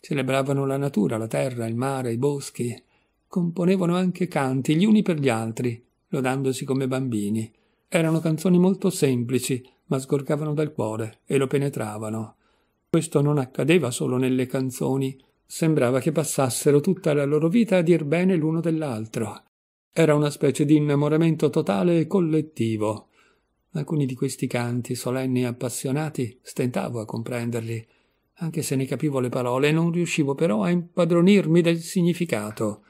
Celebravano la natura, la terra, il mare, i boschi. Componevano anche canti gli uni per gli altri, lodandosi come bambini. Erano canzoni molto semplici, ma sgorgavano dal cuore e lo penetravano. Questo non accadeva solo nelle canzoni, Sembrava che passassero tutta la loro vita a dir bene l'uno dell'altro. Era una specie di innamoramento totale e collettivo. Alcuni di questi canti solenni e appassionati stentavo a comprenderli, anche se ne capivo le parole non riuscivo però a impadronirmi del significato.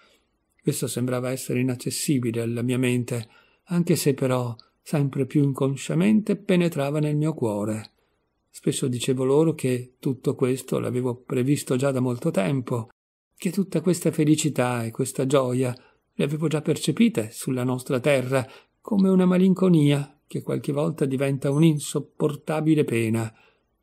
Questo sembrava essere inaccessibile alla mia mente, anche se però sempre più inconsciamente penetrava nel mio cuore. Spesso dicevo loro che tutto questo l'avevo previsto già da molto tempo, che tutta questa felicità e questa gioia le avevo già percepite sulla nostra terra come una malinconia che qualche volta diventa un'insopportabile pena,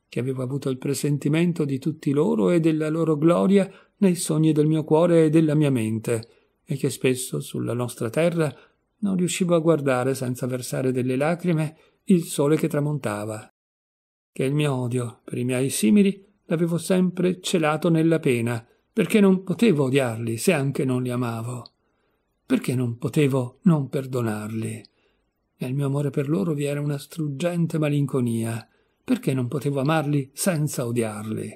che avevo avuto il presentimento di tutti loro e della loro gloria nei sogni del mio cuore e della mia mente, e che spesso sulla nostra terra non riuscivo a guardare senza versare delle lacrime il sole che tramontava che il mio odio per i miei simili l'avevo sempre celato nella pena, perché non potevo odiarli se anche non li amavo. Perché non potevo non perdonarli? Nel mio amore per loro vi era una struggente malinconia. Perché non potevo amarli senza odiarli?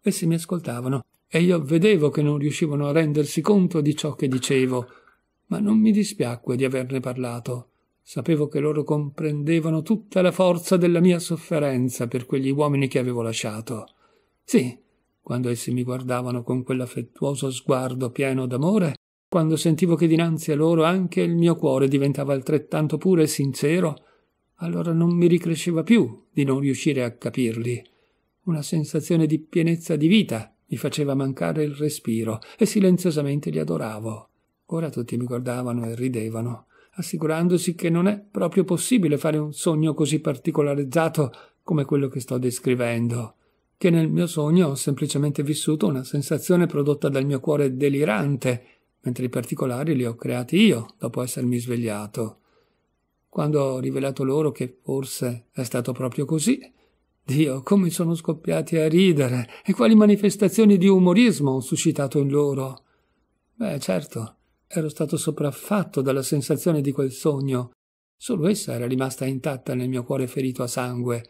Essi mi ascoltavano e io vedevo che non riuscivano a rendersi conto di ciò che dicevo, ma non mi dispiacque di averne parlato Sapevo che loro comprendevano tutta la forza della mia sofferenza per quegli uomini che avevo lasciato. Sì, quando essi mi guardavano con quell'affettuoso sguardo pieno d'amore, quando sentivo che dinanzi a loro anche il mio cuore diventava altrettanto puro e sincero, allora non mi ricresceva più di non riuscire a capirli. Una sensazione di pienezza di vita mi faceva mancare il respiro e silenziosamente li adoravo. Ora tutti mi guardavano e ridevano assicurandosi che non è proprio possibile fare un sogno così particolarizzato come quello che sto descrivendo, che nel mio sogno ho semplicemente vissuto una sensazione prodotta dal mio cuore delirante, mentre i particolari li ho creati io dopo essermi svegliato. Quando ho rivelato loro che forse è stato proprio così, Dio, come sono scoppiati a ridere e quali manifestazioni di umorismo ho suscitato in loro. Beh, certo, Ero stato sopraffatto dalla sensazione di quel sogno. Solo essa era rimasta intatta nel mio cuore ferito a sangue,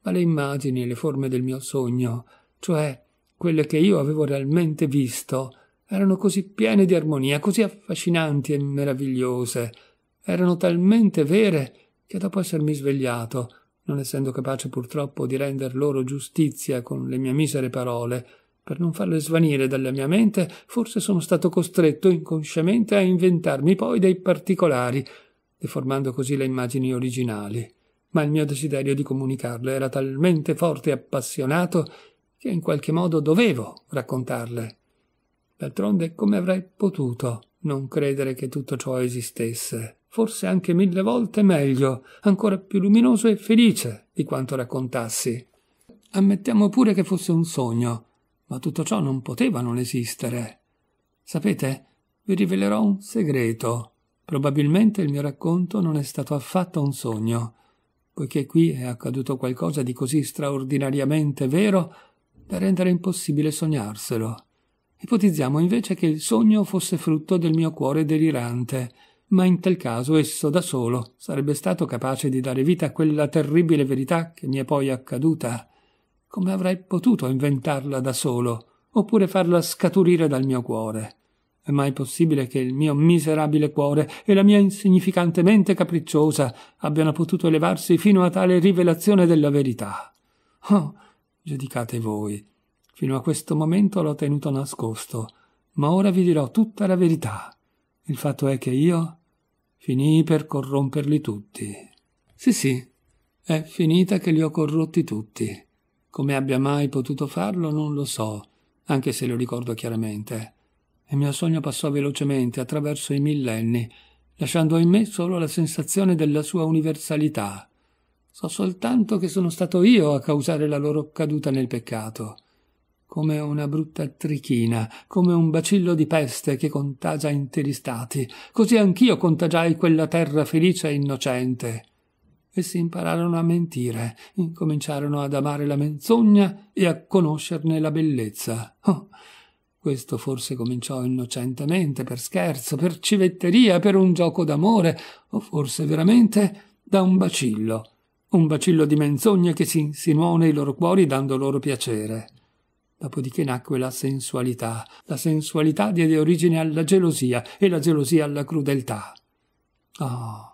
ma le immagini e le forme del mio sogno, cioè quelle che io avevo realmente visto, erano così piene di armonia, così affascinanti e meravigliose, erano talmente vere che dopo essermi svegliato, non essendo capace purtroppo di render loro giustizia con le mie misere parole, per non farle svanire dalla mia mente, forse sono stato costretto inconsciamente a inventarmi poi dei particolari, deformando così le immagini originali. Ma il mio desiderio di comunicarle era talmente forte e appassionato che in qualche modo dovevo raccontarle. D'altronde, come avrei potuto non credere che tutto ciò esistesse? Forse anche mille volte meglio, ancora più luminoso e felice di quanto raccontassi. Ammettiamo pure che fosse un sogno ma tutto ciò non poteva non esistere. Sapete, vi rivelerò un segreto. Probabilmente il mio racconto non è stato affatto un sogno, poiché qui è accaduto qualcosa di così straordinariamente vero da rendere impossibile sognarselo. Ipotizziamo invece che il sogno fosse frutto del mio cuore delirante, ma in tal caso esso da solo sarebbe stato capace di dare vita a quella terribile verità che mi è poi accaduta. Come avrei potuto inventarla da solo, oppure farla scaturire dal mio cuore? È mai possibile che il mio miserabile cuore e la mia insignificante mente capricciosa abbiano potuto elevarsi fino a tale rivelazione della verità? Oh, giudicate voi. Fino a questo momento l'ho tenuto nascosto, ma ora vi dirò tutta la verità. Il fatto è che io finii per corromperli tutti. Sì, sì, è finita che li ho corrotti tutti. Come abbia mai potuto farlo non lo so, anche se lo ricordo chiaramente. Il mio sogno passò velocemente attraverso i millenni, lasciando in me solo la sensazione della sua universalità. So soltanto che sono stato io a causare la loro caduta nel peccato. Come una brutta trichina, come un bacillo di peste che contagia interi stati, così anch'io contagiai quella terra felice e innocente e si impararono a mentire, incominciarono ad amare la menzogna e a conoscerne la bellezza. Oh, questo forse cominciò innocentemente, per scherzo, per civetteria, per un gioco d'amore, o forse veramente da un bacillo, un bacillo di menzogne che si insinuò nei loro cuori dando loro piacere. Dopodiché nacque la sensualità. La sensualità diede origine alla gelosia e la gelosia alla crudeltà. Oh,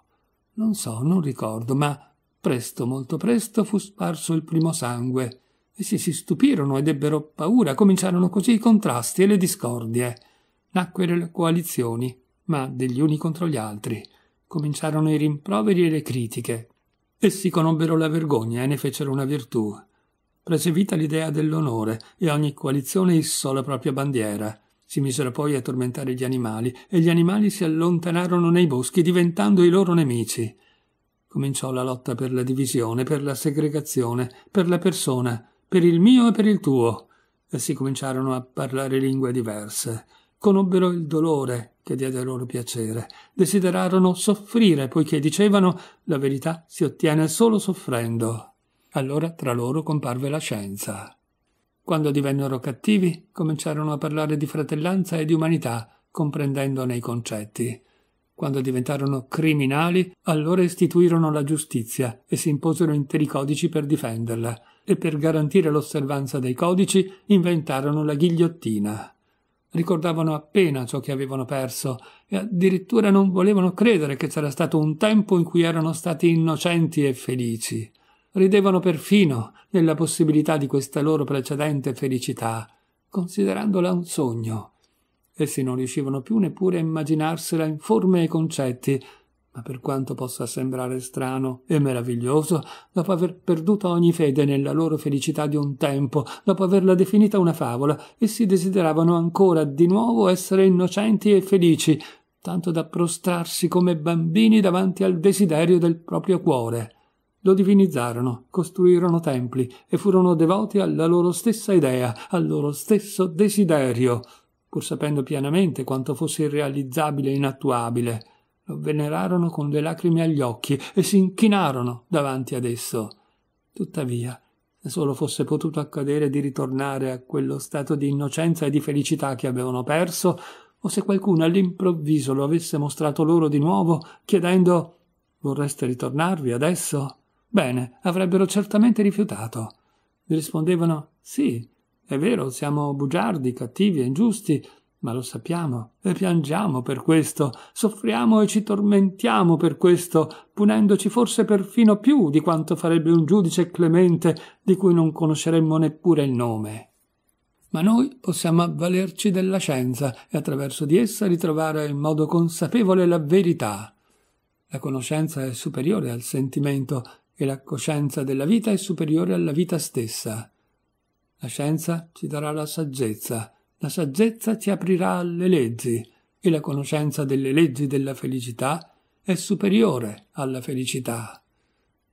non so, non ricordo, ma presto, molto presto, fu sparso il primo sangue. Essi si stupirono ed ebbero paura. Cominciarono così i contrasti e le discordie. Nacquero le coalizioni, ma degli uni contro gli altri. Cominciarono i rimproveri e le critiche. Essi conobbero la vergogna e ne fecero una virtù. Prese vita l'idea dell'onore e ogni coalizione issò la propria bandiera. Si misero poi a tormentare gli animali, e gli animali si allontanarono nei boschi, diventando i loro nemici. Cominciò la lotta per la divisione, per la segregazione, per la persona, per il mio e per il tuo, e si cominciarono a parlare lingue diverse. Conobbero il dolore che diede loro piacere, desiderarono soffrire, poiché dicevano la verità si ottiene solo soffrendo. Allora tra loro comparve la scienza. Quando divennero cattivi, cominciarono a parlare di fratellanza e di umanità, comprendendone i concetti. Quando diventarono criminali, allora istituirono la giustizia e si imposero interi codici per difenderla, e per garantire l'osservanza dei codici inventarono la ghigliottina ricordavano appena ciò che avevano perso e addirittura non volevano credere che c'era stato un tempo in cui erano stati innocenti e felici ridevano perfino della possibilità di questa loro precedente felicità, considerandola un sogno. Essi non riuscivano più neppure a immaginarsela in forme e concetti, ma per quanto possa sembrare strano e meraviglioso, dopo aver perduto ogni fede nella loro felicità di un tempo, dopo averla definita una favola, essi desideravano ancora di nuovo essere innocenti e felici, tanto da prostrarsi come bambini davanti al desiderio del proprio cuore. Lo divinizzarono, costruirono templi e furono devoti alla loro stessa idea, al loro stesso desiderio, pur sapendo pianamente quanto fosse irrealizzabile e inattuabile. Lo venerarono con le lacrime agli occhi e si inchinarono davanti ad esso. Tuttavia, se solo fosse potuto accadere di ritornare a quello stato di innocenza e di felicità che avevano perso, o se qualcuno all'improvviso lo avesse mostrato loro di nuovo, chiedendo Vorreste ritornarvi adesso? Bene, avrebbero certamente rifiutato. Gli rispondevano sì, è vero, siamo bugiardi, cattivi e ingiusti, ma lo sappiamo e piangiamo per questo, soffriamo e ci tormentiamo per questo, punendoci forse perfino più di quanto farebbe un giudice clemente di cui non conosceremmo neppure il nome. Ma noi possiamo avvalerci della scienza e attraverso di essa ritrovare in modo consapevole la verità. La conoscenza è superiore al sentimento e la coscienza della vita è superiore alla vita stessa. La scienza ci darà la saggezza, la saggezza ci aprirà alle leggi, e la conoscenza delle leggi della felicità è superiore alla felicità.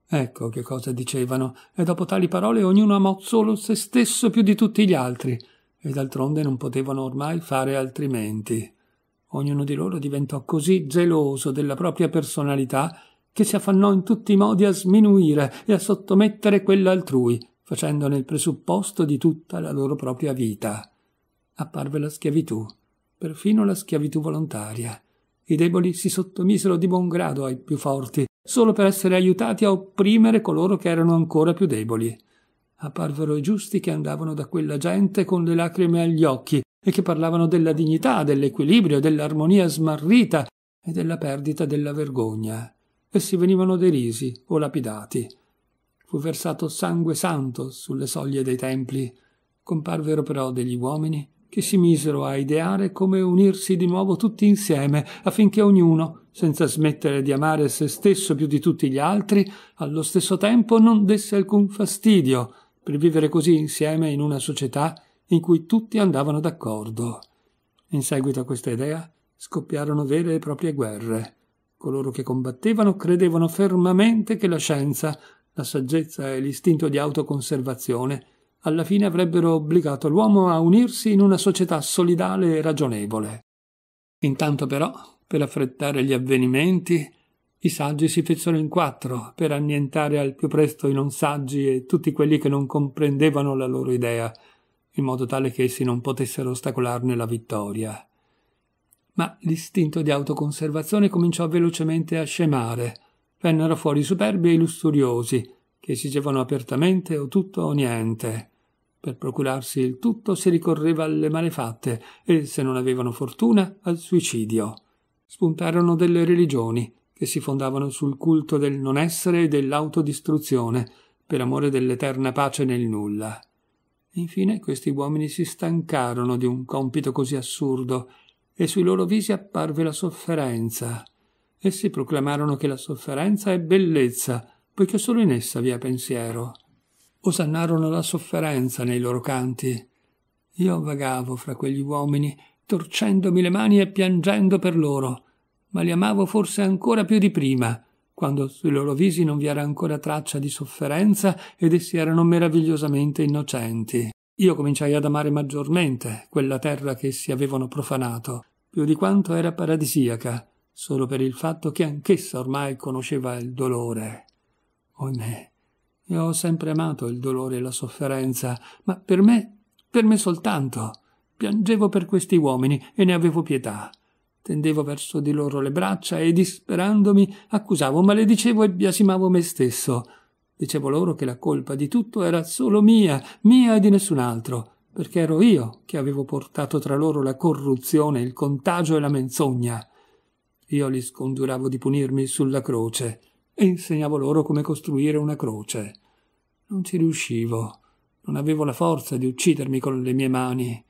Ecco che cosa dicevano, e dopo tali parole ognuno amò solo se stesso più di tutti gli altri, e d'altronde non potevano ormai fare altrimenti. Ognuno di loro diventò così geloso della propria personalità che si affannò in tutti i modi a sminuire e a sottomettere quella altrui, facendone il presupposto di tutta la loro propria vita. Apparve la schiavitù, perfino la schiavitù volontaria. I deboli si sottomisero di buon grado ai più forti, solo per essere aiutati a opprimere coloro che erano ancora più deboli. Apparvero i giusti che andavano da quella gente con le lacrime agli occhi e che parlavano della dignità, dell'equilibrio, dell'armonia smarrita e della perdita della vergogna essi venivano derisi o lapidati. Fu versato sangue santo sulle soglie dei templi. Comparvero però degli uomini che si misero a ideare come unirsi di nuovo tutti insieme affinché ognuno, senza smettere di amare se stesso più di tutti gli altri, allo stesso tempo non desse alcun fastidio per vivere così insieme in una società in cui tutti andavano d'accordo. In seguito a questa idea scoppiarono vere e proprie guerre. Coloro che combattevano credevano fermamente che la scienza, la saggezza e l'istinto di autoconservazione alla fine avrebbero obbligato l'uomo a unirsi in una società solidale e ragionevole. Intanto però, per affrettare gli avvenimenti, i saggi si fecero in quattro per annientare al più presto i non saggi e tutti quelli che non comprendevano la loro idea, in modo tale che essi non potessero ostacolarne la vittoria ma l'istinto di autoconservazione cominciò velocemente a scemare. Vennero fuori superbi e lussuriosi, che esigevano apertamente o tutto o niente. Per procurarsi il tutto si ricorreva alle malefatte e, se non avevano fortuna, al suicidio. Spuntarono delle religioni, che si fondavano sul culto del non essere e dell'autodistruzione, per amore dell'eterna pace nel nulla. Infine questi uomini si stancarono di un compito così assurdo e sui loro visi apparve la sofferenza. Essi proclamarono che la sofferenza è bellezza, poiché solo in essa vi è pensiero. Osannarono la sofferenza nei loro canti. Io vagavo fra quegli uomini, torcendomi le mani e piangendo per loro, ma li amavo forse ancora più di prima, quando sui loro visi non vi era ancora traccia di sofferenza ed essi erano meravigliosamente innocenti. Io cominciai ad amare maggiormente quella terra che essi avevano profanato, più di quanto era paradisiaca, solo per il fatto che anch'essa ormai conosceva il dolore. Ohimè, io ho sempre amato il dolore e la sofferenza, ma per me, per me soltanto. Piangevo per questi uomini e ne avevo pietà. Tendevo verso di loro le braccia e, disperandomi, accusavo, maledicevo e biasimavo me stesso. Dicevo loro che la colpa di tutto era solo mia, mia e di nessun altro, perché ero io che avevo portato tra loro la corruzione, il contagio e la menzogna. Io li scongiuravo di punirmi sulla croce e insegnavo loro come costruire una croce. Non ci riuscivo, non avevo la forza di uccidermi con le mie mani,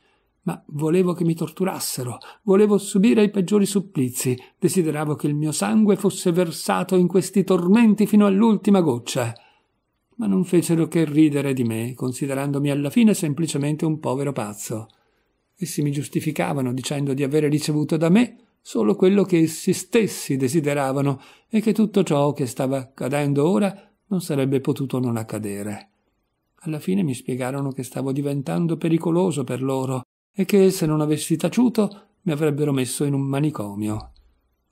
ma volevo che mi torturassero, volevo subire i peggiori supplizi, desideravo che il mio sangue fosse versato in questi tormenti fino all'ultima goccia ma non fecero che ridere di me, considerandomi alla fine semplicemente un povero pazzo. Essi mi giustificavano dicendo di avere ricevuto da me solo quello che essi stessi desideravano e che tutto ciò che stava accadendo ora non sarebbe potuto non accadere. Alla fine mi spiegarono che stavo diventando pericoloso per loro e che se non avessi taciuto mi avrebbero messo in un manicomio.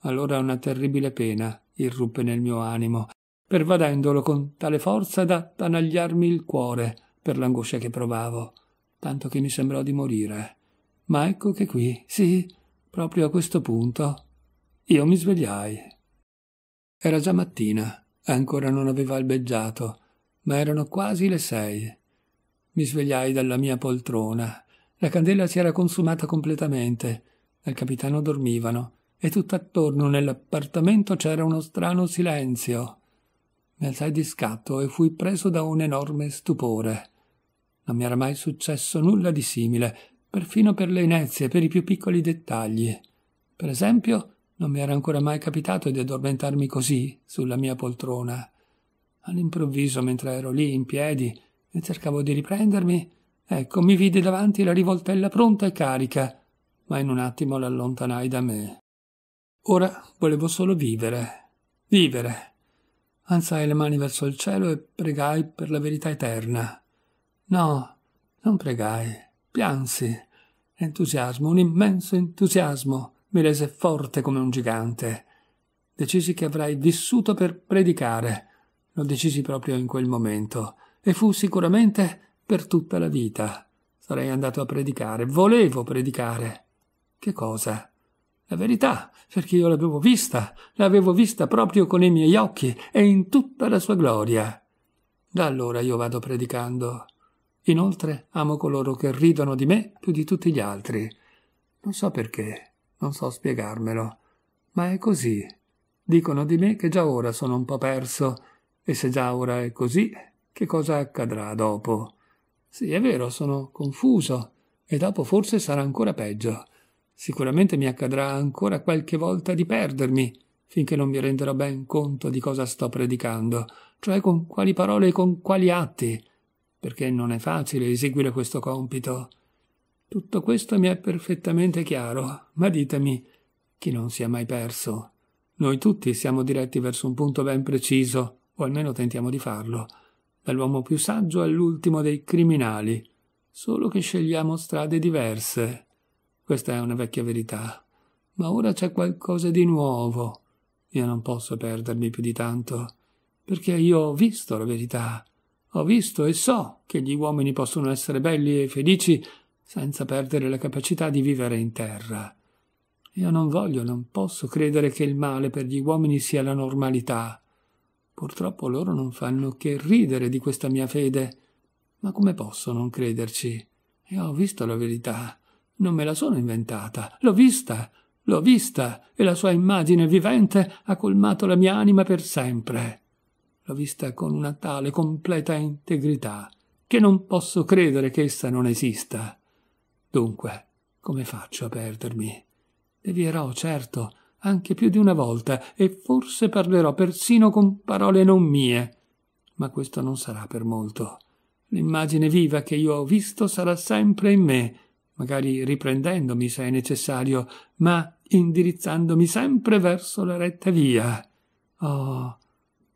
Allora una terribile pena irruppe nel mio animo pervadendolo con tale forza da tanagliarmi il cuore per l'angoscia che provavo, tanto che mi sembrò di morire. Ma ecco che qui, sì, proprio a questo punto, io mi svegliai. Era già mattina, ancora non aveva albeggiato, ma erano quasi le sei. Mi svegliai dalla mia poltrona. La candela si era consumata completamente. Dal capitano dormivano e tutt'attorno nell'appartamento c'era uno strano silenzio. Mi alzai di scatto e fui preso da un enorme stupore. Non mi era mai successo nulla di simile, perfino per le inezie, per i più piccoli dettagli. Per esempio, non mi era ancora mai capitato di addormentarmi così sulla mia poltrona. All'improvviso, mentre ero lì in piedi e cercavo di riprendermi, ecco, mi vidi davanti la rivoltella pronta e carica, ma in un attimo l'allontanai da me. Ora volevo solo vivere, vivere alzai le mani verso il cielo e pregai per la verità eterna. No, non pregai, piansi. Entusiasmo, un immenso entusiasmo, mi rese forte come un gigante. Decisi che avrei vissuto per predicare. Lo decisi proprio in quel momento. E fu sicuramente per tutta la vita. Sarei andato a predicare. Volevo predicare. Che cosa? La verità, perché io l'avevo vista, l'avevo vista proprio con i miei occhi e in tutta la sua gloria. Da allora io vado predicando. Inoltre amo coloro che ridono di me più di tutti gli altri. Non so perché, non so spiegarmelo, ma è così. Dicono di me che già ora sono un po' perso, e se già ora è così, che cosa accadrà dopo? Sì, è vero, sono confuso, e dopo forse sarà ancora peggio. Sicuramente mi accadrà ancora qualche volta di perdermi, finché non mi renderò ben conto di cosa sto predicando, cioè con quali parole e con quali atti, perché non è facile eseguire questo compito. Tutto questo mi è perfettamente chiaro, ma ditemi, chi non si è mai perso? Noi tutti siamo diretti verso un punto ben preciso, o almeno tentiamo di farlo, dall'uomo più saggio all'ultimo dei criminali, solo che scegliamo strade diverse. Questa è una vecchia verità. Ma ora c'è qualcosa di nuovo. Io non posso perdermi più di tanto, perché io ho visto la verità. Ho visto e so che gli uomini possono essere belli e felici senza perdere la capacità di vivere in terra. Io non voglio, non posso credere che il male per gli uomini sia la normalità. Purtroppo loro non fanno che ridere di questa mia fede. Ma come posso non crederci? E ho visto la verità. Non me la sono inventata, l'ho vista, l'ho vista, e la sua immagine vivente ha colmato la mia anima per sempre. L'ho vista con una tale completa integrità che non posso credere che essa non esista. Dunque, come faccio a perdermi? Devierò, certo, anche più di una volta, e forse parlerò persino con parole non mie. Ma questo non sarà per molto. L'immagine viva che io ho visto sarà sempre in me, magari riprendendomi se è necessario, ma indirizzandomi sempre verso la retta via. Oh,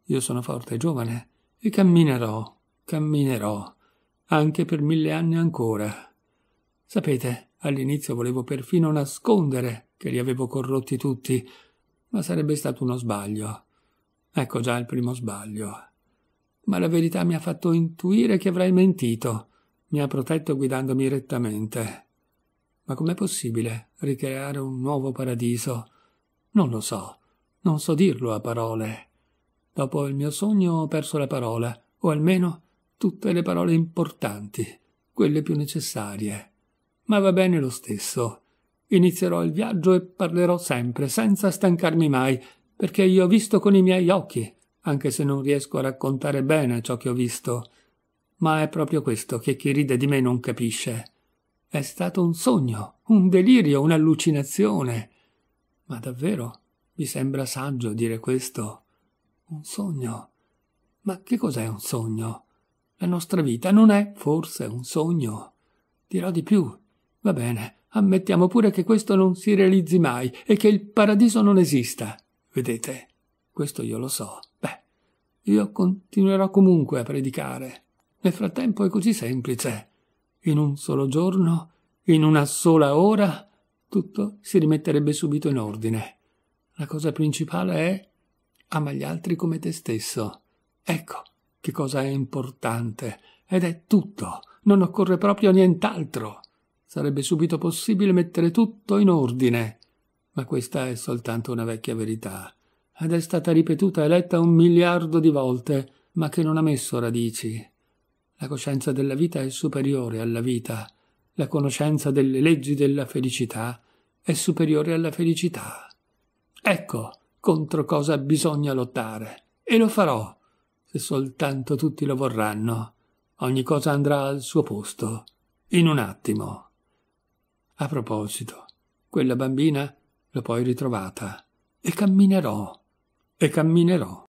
io sono forte e giovane e camminerò, camminerò, anche per mille anni ancora. Sapete, all'inizio volevo perfino nascondere che li avevo corrotti tutti, ma sarebbe stato uno sbaglio. Ecco già il primo sbaglio. Ma la verità mi ha fatto intuire che avrei mentito, mi ha protetto guidandomi rettamente. Ma com'è possibile ricreare un nuovo paradiso? Non lo so, non so dirlo a parole. Dopo il mio sogno ho perso la parola, o almeno tutte le parole importanti, quelle più necessarie. Ma va bene lo stesso. Inizierò il viaggio e parlerò sempre, senza stancarmi mai, perché io ho visto con i miei occhi, anche se non riesco a raccontare bene ciò che ho visto. Ma è proprio questo che chi ride di me non capisce. È stato un sogno, un delirio, un'allucinazione. Ma davvero vi sembra saggio dire questo. Un sogno. Ma che cos'è un sogno? La nostra vita non è forse un sogno. Dirò di più. Va bene, ammettiamo pure che questo non si realizzi mai e che il paradiso non esista. Vedete, questo io lo so. Beh, io continuerò comunque a predicare. Nel frattempo è così semplice in un solo giorno, in una sola ora, tutto si rimetterebbe subito in ordine. La cosa principale è ama gli altri come te stesso. Ecco che cosa è importante ed è tutto, non occorre proprio nient'altro. Sarebbe subito possibile mettere tutto in ordine. Ma questa è soltanto una vecchia verità, ed è stata ripetuta e letta un miliardo di volte, ma che non ha messo radici. La coscienza della vita è superiore alla vita, la conoscenza delle leggi della felicità è superiore alla felicità. Ecco contro cosa bisogna lottare, e lo farò, se soltanto tutti lo vorranno. Ogni cosa andrà al suo posto, in un attimo. A proposito, quella bambina l'ho poi ritrovata, e camminerò, e camminerò.